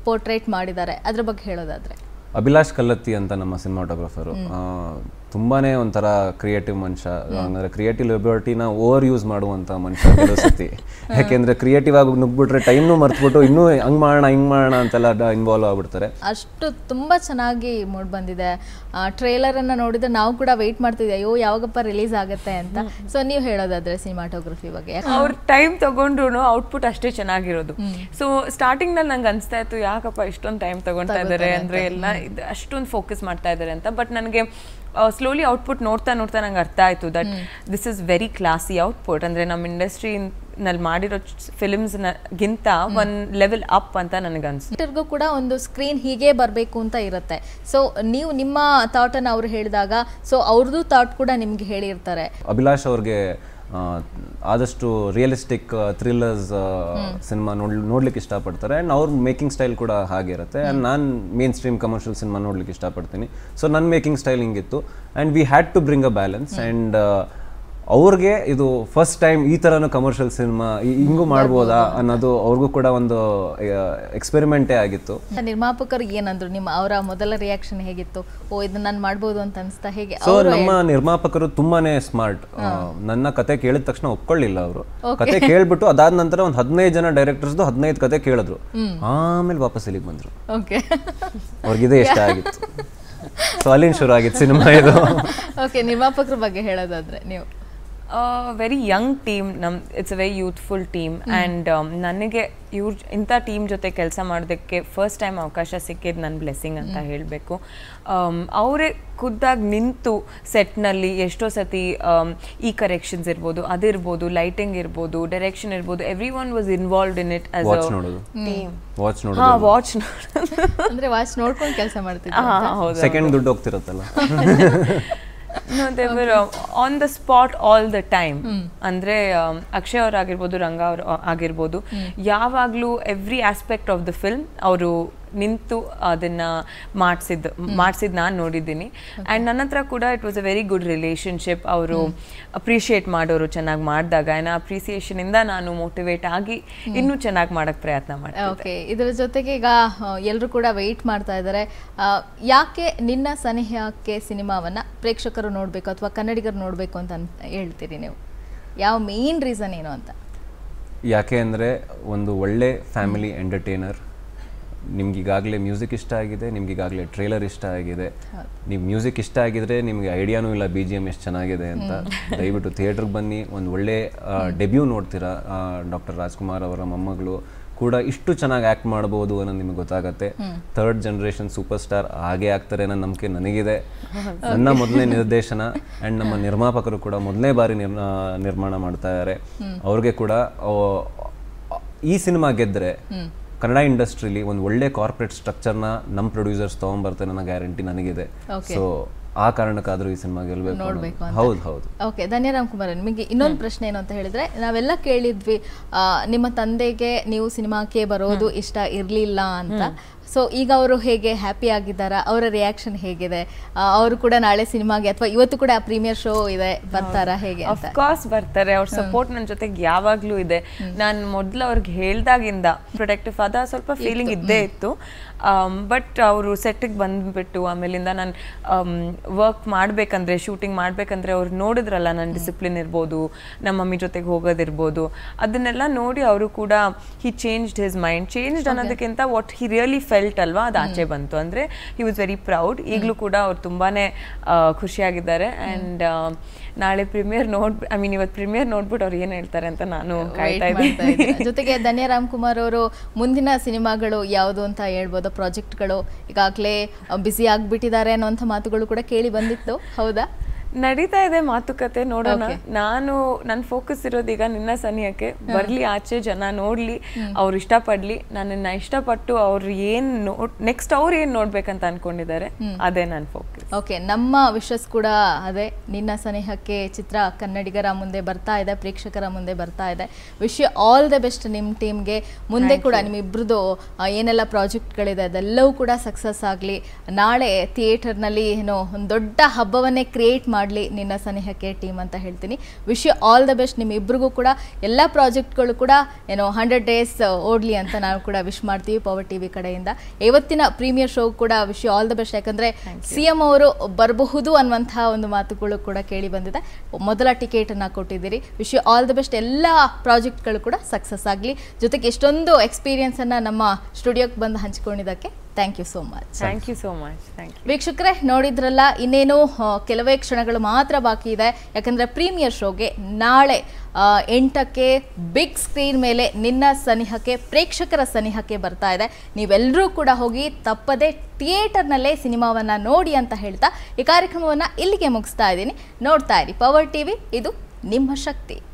ಪೋರ್ಟ್ರೇಟ್ ಮಾಡಿದ್ದಾರೆ ಅದ್ರ ಬಗ್ಗೆ ಹೇಳೋದಾದ್ರೆ ಅಭಿಲಾಷ್ ಕಲ್ಲತ್ತಿ ಅಂತ ನಮ್ಮ ಸಿನಿಮಾಟೋಗ್ರಫರು ತುಂಬಾ ಒಂಥರ ಕ್ರಿಯೇಟಿವ್ ಮನುಷ್ಯ ಅಂದರೆ ಕ್ರಿಯೇಟಿವ್ ಲಿಬರ್ಟಿನ ಓವರ್ ಯೂಸ್ ಮಾಡುವಂಥ ಮನುಷ್ಯ ಸತಿ ಯಾಕೆಂದರೆ ಕ್ರಿಯೇಟಿವ್ ಆಗಿ ನುಗ್ಬಿಟ್ರೆ ಟೈಮ್ನು ಮರ್ತ್ಬಿಟ್ಟು ಇನ್ನೂ ಹಂಗೆ ಮಾಡೋಣ ಹಿಂಗೆ ಮಾಡೋಣ ಅಂತೆಲ್ಲ ಇನ್ವಾಲ್ವ್ ಆಗಿಬಿಡ್ತಾರೆ ಅಷ್ಟು ತುಂಬ ಚೆನ್ನಾಗಿ ಮೂಡ್ ಬಂದಿದೆ ಆ ಟ್ರೇಲರನ್ನು ನೋಡಿದ್ರೆ ನಾವು ಕೂಡ ವೆಯ್ಟ್ ಮಾಡ್ತಿದ್ದೆ ಅಯ್ಯೋ ಯಾವಾಗಪ್ಪ ರಿಲೀಸ್ ಆಗುತ್ತೆ ಅಂತ ಸೊ ನೀವು ಹೇಳೋದಾದ್ರೆ ಸಿನಿಮಾಟೋಗ್ರಫಿ ಬಗ್ಗೆ ಅವ್ರ ಟೈಮ್ ತೊಗೊಂಡ್ರು ಔಟ್ಪುಟ್ ಅಷ್ಟೇ ಚೆನ್ನಾಗಿರೋದು ಸೊ ಸ್ಟಾರ್ಟಿಂಗ್ನಲ್ಲಿ ನಂಗೆ ಅನಿಸ್ತಾ ಇತ್ತು ಯಾಕಪ್ಪ ಇಷ್ಟೊಂದು ಟೈಮ್ ತಗೊಳ್ತಾ ಇದ್ದಾರೆ ಅಂದರೆ ಎಲ್ಲ ಅಷ್ಟೊಂದು ಫೋಕಸ್ ಮಾಡ್ತಾ ಇದ್ದಾರೆ ಅಂತ ಬಟ್ ನನಗೆ ಸ್ಲೋಲಿ ಔಟ್ಪುಟ್ ನೋಡ್ತಾ ನೋಡ್ತಾ ನಂಗೆ ಅರ್ಥ ಆಯಿತು that this is very classy output ಅಂದರೆ ನಮ್ಮ ಇಂಡಸ್ಟ್ರಿ ನಲ್ಲಿ ಮಾಡಿರೋ ಫಿಲ್ಮ್ಸ್ ಗಿಂತ ಒನ್ ಲೆವೆಲ್ ಅಪ್ ಅಂತ ನನಗನ್ಸುತ್ತೆ ಕೂಡ ಒಂದು ಸ್ಕ್ರೀನ್ ಹೀಗೆ ಬರಬೇಕು ಅಂತ ಇರುತ್ತೆ ಸೊ ನೀವು ನಿಮ್ಮ ಥಾಟ್ ಅನ್ನು ಅವ್ರು ಹೇಳಿದಾಗ ಸೊ ಅವ್ರದ್ದು ಥಾಟ್ ಕೂಡ ನಿಮ್ಗೆ ಹೇಳಿರ್ತಾರೆ ಅಭಿಲಾಷ್ ಅವ್ರಿಗೆ ಆದಷ್ಟು ರಿಯಲಿಸ್ಟಿಕ್ ಥ್ರಿಲ್ಲರ್ಸ್ ಸಿನಿಮಾ ನೋಡ್ ನೋಡ್ಲಿಕ್ಕೆ ಇಷ್ಟಪಡ್ತಾರೆ ಆ್ಯಂಡ್ ಅವ್ರ ಮೇಕಿಂಗ್ ಸ್ಟೈಲ್ ಕೂಡ ಹಾಗೆ ಇರುತ್ತೆ ಆ್ಯಂಡ್ ನಾನು ಮೇನ್ ಸ್ಟ್ರೀಮ್ ಕಮರ್ಷಿಯಲ್ ಸಿನಿಮಾ ನೋಡ್ಲಿಕ್ಕೆ ಇಷ್ಟಪಡ್ತೀನಿ ಸೊ ನನ್ನ ಮೇಕಿಂಗ್ ಸ್ಟೈಲ್ ಹಿಂಗಿತ್ತು and we had to bring a balance and ಅವ್ರಿಗೆ ಇದು ಫಸ್ಟ್ ಟೈಮ್ ಈ ತರನು ಕಮರ್ಷಿಯಲ್ ಸಿನಿಮಾ ಹಿಂಗೂ ಮಾಡ್ಬೋದಾ ಅನ್ನೋದು ಅವ್ರಿಗೂ ಕೂಡ ಒಂದು ಎಕ್ಸ್ಪೆರಿಮೆಂಟೇ ಆಗಿತ್ತು ನಿರ್ಮಾಪಕರಿಗೆ ಏನಂದ್ರು ನಿಮ್ಮ ಅವರ ಮೊದಲ ರಿಯಾಕ್ಷನ್ ಹೇಗಿತ್ತು ಓ ಇದನ್ನ ನಾನು ಮಾಡ್ಬೋದು ಅಂತ ಅನ್ಸ್ತಾ ಹೇಗೆ ಸೊ ನಮ್ಮ ನಿರ್ಮಾಪಕರು ತುಂಬಾನೇ ಸ್ಮಾರ್ಟ್ ನನ್ನ ಕತೆ ಕೇಳಿದ ತಕ್ಷಣ ಒಪ್ಕೊಳ್ಳಿಲ್ಲ ಅವರು ಕತೆ ಕೇಳ್ಬಿಟ್ಟು ಅದಾದ ನಂತರ ಒಂದು ಹದಿನೈದು ಜನ ಡೈರೆಕ್ಟರ್ಸ್ದು ಹದಿನೈದು ಕತೆ ಕೇಳಿದ್ರು ಆಮೇಲೆ ವಾಪಸ್ ಇಲ್ಲಿಗೆ ಬಂದ್ರು ಓಕೆ ಅವ್ರಿಗಿದೆ ಇಷ್ಟ ಆಗಿತ್ತು ಸೊ ಅಲ್ಲಿಂದ ಶುರು ಆಗಿತ್ತು ಸಿನಿಮಾ ಇದು ಓಕೆ ನಿರ್ಮಾಪಕರ ಬಗ್ಗೆ ಹೇಳೋದಾದ್ರೆ ನೀವು ವೆರಿ ಯಂಗ್ ಟೀಮ್ ನಮ್ it's a very youthful team and ನನಗೆ ಇವ್ರ ಇಂಥ ಟೀಮ್ ಜೊತೆ ಕೆಲಸ ಮಾಡೋದಕ್ಕೆ ಫಸ್ಟ್ ಟೈಮ್ ಅವಕಾಶ ಸಿಕ್ಕಿದ್ದು ನನ್ನ ಬ್ಲೆಸ್ಸಿಂಗ್ ಅಂತ ಹೇಳಬೇಕು um, ಅವರೇ ಖುದ್ದಾಗಿ ನಿಂತು ಸೆಟ್ ನಲ್ಲಿ ಎಷ್ಟೋ ಸತಿ um, ಈ ಕರೆಕ್ಷನ್ಸ್ ಇರ್ಬೋದು ಅದಿರ್ಬೋದು ಲೈಟಿಂಗ್ ಇರ್ಬೋದು ಡೈರೆಕ್ಷನ್ ಇರ್ಬೋದು every one was involved in it as team watch ನೋಡಿ ವಾಚ್ ವಾಚ್ ಅಂದ್ರೆ ವಾಚ್ ನೋಡ್ಕೊಂಡು ಕೆಲಸ ಮಾಡ್ತೀನಿ ಹಾ ಸೆಕೆಂಡ್ ದುಡ್ಡು ಹೋಗ್ತಿರುತ್ತಲ್ಲ they were on the spot all the time ಅಂದ್ರೆ ಅಕ್ಷಯ್ ಅವರಾಗಿರ್ಬೋದು ರಂಗ ಅವ್ರ ಆಗಿರ್ಬೋದು hmm. ಯಾವಾಗ್ಲೂ every aspect of the film ಅವರು ನಿಂತು ಅದನ್ನ ಮಾಡಿಸಿದ್ದು ಮಾಡಿಸಿದ್ ನಾನು ನೋಡಿದ್ದೀನಿ ಆ್ಯಂಡ್ ನನ್ನ ಹತ್ರ ಕೂಡ it was a very good relationship ಅವರು ಅಪ್ರಿಷಿಯೇಟ್ ಮಾಡೋರು ಚೆನ್ನಾಗಿ ಮಾಡಿದಾಗ ಆ್ಯಂಡ್ ಅಪ್ರಿಸಿಯೇಷನ್ ಇಂದ ನಾನು ಮೋಟಿವೇಟ್ ಆಗಿ ಇನ್ನೂ ಚೆನ್ನಾಗಿ ಮಾಡೋಕ್ಕೆ ಪ್ರಯತ್ನ ಮಾಡ್ತೀನಿ ಓಕೆ ಇದರ ಜೊತೆಗೆ ಈಗ ಎಲ್ಲರೂ ಕೂಡ ವೆಯ್ಟ್ ಮಾಡ್ತಾ ಇದ್ದಾರೆ ಯಾಕೆ ನಿನ್ನ ಸನಿಹಕ್ಕೆ ಸಿನಿಮಾವನ್ನು ಪ್ರೇಕ್ಷಕರು ನೋಡಬೇಕು ಅಥವಾ ಕನ್ನಡಿಗರು ನೋಡಬೇಕು ಅಂತ ಹೇಳ್ತೀರಿ ನೀವು ಯಾವ ಮೇನ್ ರೀಸನ್ ಏನು ಅಂತ ಯಾಕೆ ಅಂದರೆ ಒಂದು ಒಳ್ಳೆ ಫ್ಯಾಮಿಲಿ ಎಂಟರ್ಟೈನರ್ ನಿಮ್ಗೆ ಈಗಾಗಲೇ ಮ್ಯೂಸಿಕ್ ಇಷ್ಟ ಆಗಿದೆ ನಿಮ್ಗೆ ಈಗಾಗಲೇ ಟ್ರೇಲರ್ ಇಷ್ಟ ಆಗಿದೆ ನೀವು ಮ್ಯೂಸಿಕ್ ಇಷ್ಟ ಆಗಿದ್ರೆ ನಿಮಗೆ ಐಡಿಯಾನೂ ಇಲ್ಲ ಬಿ ಜಿ ಎಮ್ ಎಷ್ಟು ಚೆನ್ನಾಗಿದೆ ಅಂತ ದಯವಿಟ್ಟು ಥಿಯೇಟ್ರಿಗೆ ಬನ್ನಿ ಒಂದು ಒಳ್ಳೆ ಡೆಬ್ಯೂ ನೋಡ್ತೀರಾ ಡಾಕ್ಟರ್ ರಾಜ್ಕುಮಾರ್ ಅವರ ಮೊಮ್ಮಗಳು ಕೂಡ ಇಷ್ಟು ಚೆನ್ನಾಗಿ ಆ್ಯಕ್ಟ್ ಮಾಡ್ಬೋದು ಅನ್ನೋದು ನಿಮಗೆ ಗೊತ್ತಾಗತ್ತೆ ಥರ್ಡ್ ಜನ್ರೇಷನ್ ಸೂಪರ್ ಸ್ಟಾರ್ ಹಾಗೆ ಆಗ್ತಾರೆ ಅನ್ನೋ ನಂಬಿಕೆ ನನಗಿದೆ ನನ್ನ ಮೊದಲನೇ ನಿರ್ದೇಶನ ಆ್ಯಂಡ್ ನಮ್ಮ ನಿರ್ಮಾಪಕರು ಕೂಡ ಮೊದಲನೇ ಬಾರಿ ನಿರ್ ನಿರ್ಮಾಣ ಮಾಡ್ತಾ ಇದ್ದಾರೆ ಅವ್ರಿಗೆ ಕೂಡ ಈ ಸಿನಿಮಾ ಗೆದ್ದರೆ ಕನ್ನಡ ಇಂಡಸ್ಟ್ರಿಲಿ ಒಂದು ಒಳ್ಳೆ ಕಾರ್ಪೊರೇಟ್ ಸ್ಟ್ರಕ್ಚರ್ನ ನಮ್ಮ ಪ್ರೊಡ್ಯೂಸರ್ಸ್ ತೊಗೊಂಡ್ಬರ್ತಾರೆ ಅನ್ನೋ ಗ್ಯಾರಂಟಿ ನನಗಿದೆ ಸೊ ಆ ಕಾರಣಕ್ಕಾದರೂ ಈ ಸಿನಿಮಾ ಗೆಲ್ಲಬೇಕು ಹೌದು ಹೌದು ಓಕೆ ಧನ್ಯರಾಮ್ ಕುಮಾರ್ ನಿಮಗೆ ಇನ್ನೊಂದು ಪ್ರಶ್ನೆ ಏನು ಅಂತ ಹೇಳಿದ್ರೆ ನಾವೆಲ್ಲ ಕೇಳಿದ್ವಿ ನಿಮ್ಮ ತಂದೆಗೆ ನೀವು ಸಿನಿಮಾಕ್ಕೆ ಬರೋದು ಇಷ್ಟ ಇರಲಿಲ್ಲ ಅಂತ ಸೊ ಈಗ ಅವರು ಹೇಗೆ ಹ್ಯಾಪಿ ಆಗಿದ್ದಾರಾ ಅವರ ರಿಯಾಕ್ಷನ್ ಹೇಗಿದೆ ಅವರು ಕೂಡ ನಾಳೆ ಸಿನಿಮಾಗೆ ಅಥವಾ ಇವತ್ತು ಕೂಡ ಪ್ರೀಮಿಯರ್ ಶೋ ಇದೆ ಬರ್ತಾರಾ ಹೇಗೆ ಕಾಸ್ ಬರ್ತಾರೆ ಅವ್ರ ಸಪೋರ್ಟ್ ನನ್ನ ಜೊತೆಗೆ ಯಾವಾಗ್ಲೂ ಇದೆ ನಾನು ಮೊದಲು ಅವ್ರಿಗೆ ಹೇಳ್ದಾಗಿಂದ ಪ್ರೊಟೆಕ್ಟಿವ್ ಆದ ಸ್ವಲ್ಪ ಫೀಲಿಂಗ್ ಇದ್ದೇ ಇತ್ತು ಬಟ್ ಅವರು ಸೆಟ್ಟಿಗೆ ಬಂದ್ಬಿಟ್ಟು ಆಮೇಲಿಂದ ನಾನು ವರ್ಕ್ ಮಾಡಬೇಕಂದ್ರೆ ಶೂಟಿಂಗ್ ಮಾಡ್ಬೇಕಂದ್ರೆ ಅವ್ರು ನೋಡಿದ್ರಲ್ಲ ನನ್ನ ಡಿಸಿಪ್ಲಿನ್ ಇರ್ಬೋದು ನಮ್ಮ ಮಮ್ಮಿ ಜೊತೆಗೆ ಹೋಗೋದಿರ್ಬೋದು ಅದನ್ನೆಲ್ಲ ನೋಡಿ ಅವರು ಕೂಡ he changed his mind changed ಅನ್ನೋದಕ್ಕಿಂತ ವಾಟ್ ಹಿ ರಿಯಲಿ ಫೆಲ್ ಅಲ್ವಾ ಅದು ಆಚೆ ಬಂತು ಅಂದ್ರೆ ಹಿ ವಾಸ್ ವೆರಿ ಪ್ರೌಡ್ ಈಗಲೂ ಕೂಡ ಅವ್ರು ತುಂಬಾ ಖುಷಿಯಾಗಿದ್ದಾರೆ ಅಂಡ್ ನಾಳೆ ಪ್ರೀಮಿಯರ್ ನೋಡ್ ಐ ಮೀನ್ ಇವತ್ತು ಪ್ರೀಮಿಯರ್ ನೋಡ್ಬಿಟ್ಟು ಅವ್ರು ಏನು ಹೇಳ್ತಾರೆ ಅಂತ ನಾನು ಕಾಯ್ತಾ ಇದ್ದೀನಿ ಜೊತೆಗೆ ಧನ್ಯ ಕುಮಾರ್ ಅವರು ಮುಂದಿನ ಸಿನಿಮಾಗಳು ಯಾವುದು ಅಂತ ಹೇಳ್ಬೋದು ಪ್ರಾಜೆಕ್ಟ್ಗಳು ಈಗಾಗಲೇ ಬ್ಯುಸಿ ಆಗಿಬಿಟ್ಟಿದ್ದಾರೆ ಅನ್ನೋಂಥ ಮಾತುಗಳು ಕೂಡ ಕೇಳಿ ಬಂದಿತ್ತು ಹೌದಾ ನಡೀತಾ ಇದೆ ಮಾತುಕತೆ ನೋಡೋಣ ನಾನು ನನ್ನ ಫೋಕಸ್ ಇರೋದೀಗ ನಿನ್ನ ಸನಿಯಕ್ಕೆ ಬರ್ಲಿ ಆಚೆ ಜನ ನೋಡ್ಲಿ ಅವ್ರು ಇಷ್ಟಪಡ್ಲಿ ನನ್ನ ಇಷ್ಟಪಟ್ಟು ಅವ್ರು ಏನ್ ನೆಕ್ಸ್ಟ್ ಅವ್ರು ಏನ್ ನೋಡ್ಬೇಕಂತ ಅನ್ಕೊಂಡಿದ್ದಾರೆ ಅದೇ ನನ್ನ ಫೋಕಸ್ ಓಕೆ ನಮ್ಮ ವಿಶಸ್ ಕೂಡ ಅದೇ ನಿನ್ನ ಸನಿಹಕ್ಕೆ ಚಿತ್ರ ಕನ್ನಡಿಗರ ಮುಂದೆ ಬರ್ತಾ ಇದೆ ಪ್ರೇಕ್ಷಕರ ಮುಂದೆ ಬರ್ತಾ ಇದೆ wish you all the best ನಿಮ್ಮ ಟೀಮ್ಗೆ ಮುಂದೆ ಕೂಡ ನಿಮ್ಮಿಬ್ರದ್ದು ಏನೆಲ್ಲ ಪ್ರಾಜೆಕ್ಟ್ ಗಳಿದೆ ಅದೆಲ್ಲವೂ ಕೂಡ ಸಕ್ಸಸ್ ಆಗಲಿ ನಾಳೆ ನಲ್ಲಿ ಏನೋ ಒಂದು ದೊಡ್ಡ ಹಬ್ಬವನ್ನೇ ಕ್ರಿಯೇಟ್ ಮಾಡಿ ಮಾಡಲಿ ನಿನ್ನ ಸ್ನೇಹಕ್ಕೆ ಟೀಮ್ ಅಂತ ಹೇಳ್ತೀನಿ wish you all the best ನಿಮ್ಮಿಬ್ಬರಿಗೂ ಕೂಡ ಎಲ್ಲ ಪ್ರಾಜೆಕ್ಟ್ಗಳು ಕೂಡ ಏನೋ ಹಂಡ್ರೆಡ್ ಡೇಸ್ ಓಡಲಿ ಅಂತ ನಾವು ಕೂಡ ವಿಶ್ ಮಾಡ್ತೀವಿ ಪವರ್ ಟಿ ವಿ ಕಡೆಯಿಂದ ಇವತ್ತಿನ ಪ್ರೀಮಿಯರ್ ಶೋ ಕೂಡ wish you all the best ಯಾಕಂದರೆ ಸಿ ಎಂ ಅವರು ಬರಬಹುದು ಅನ್ನುವಂಥ ಒಂದು ಮಾತುಗಳು ಕೂಡ ಕೇಳಿ ಬಂದಿದೆ ಮೊದಲ ಟಿಕೆಟನ್ನು ಕೊಟ್ಟಿದ್ದೀರಿ wish you all the best ಎಲ್ಲ ಪ್ರಾಜೆಕ್ಟ್ಗಳು ಕೂಡ ಸಕ್ಸಸ್ ಆಗಲಿ ಜೊತೆಗೆ ಎಷ್ಟೊಂದು ಎಕ್ಸ್ಪೀರಿಯನ್ಸನ್ನು ನಮ್ಮ ಸ್ಟುಡಿಯೋಕ್ಕೆ ಬಂದು ಹಂಚಿಕೊಂಡಿದ್ದಕ್ಕೆ thank you so much thank you so much thank you ವೀಕ್ಷಕರೇ ನೋಡಿದ್ರಲ್ಲ ಇನ್ನೇನು ಕೆಲವೇ ಕ್ಷಣಗಳು ಮಾತ್ರ ಬಾಕಿ ಇದೆ ಯಾಕಂದರೆ ಪ್ರೀಮಿಯರ್ ಶೋಗೆ ನಾಳೆ ಎಂಟಕ್ಕೆ ಬಿಗ್ ಸ್ಕ್ರೀನ್ ಮೇಲೆ ನಿನ್ನ ಸನಿಹಕ್ಕೆ ಪ್ರೇಕ್ಷಕರ ಸನಿಹಕ್ಕೆ ಬರ್ತಾ ಇದೆ ನೀವೆಲ್ಲರೂ ಕೂಡ ಹೋಗಿ ತಪ್ಪದೆ ಥಿಯೇಟರ್ನಲ್ಲೇ ಸಿನಿಮಾವನ್ನು ನೋಡಿ ಅಂತ ಹೇಳ್ತಾ ಈ ಕಾರ್ಯಕ್ರಮವನ್ನು ಇಲ್ಲಿಗೆ ಮುಗಿಸ್ತಾ ಇದ್ದೀನಿ ನೋಡ್ತಾ ಇರಿ ಪವರ್ ಟಿವಿ ಇದು ನಿಮ್ಮ ಶಕ್ತಿ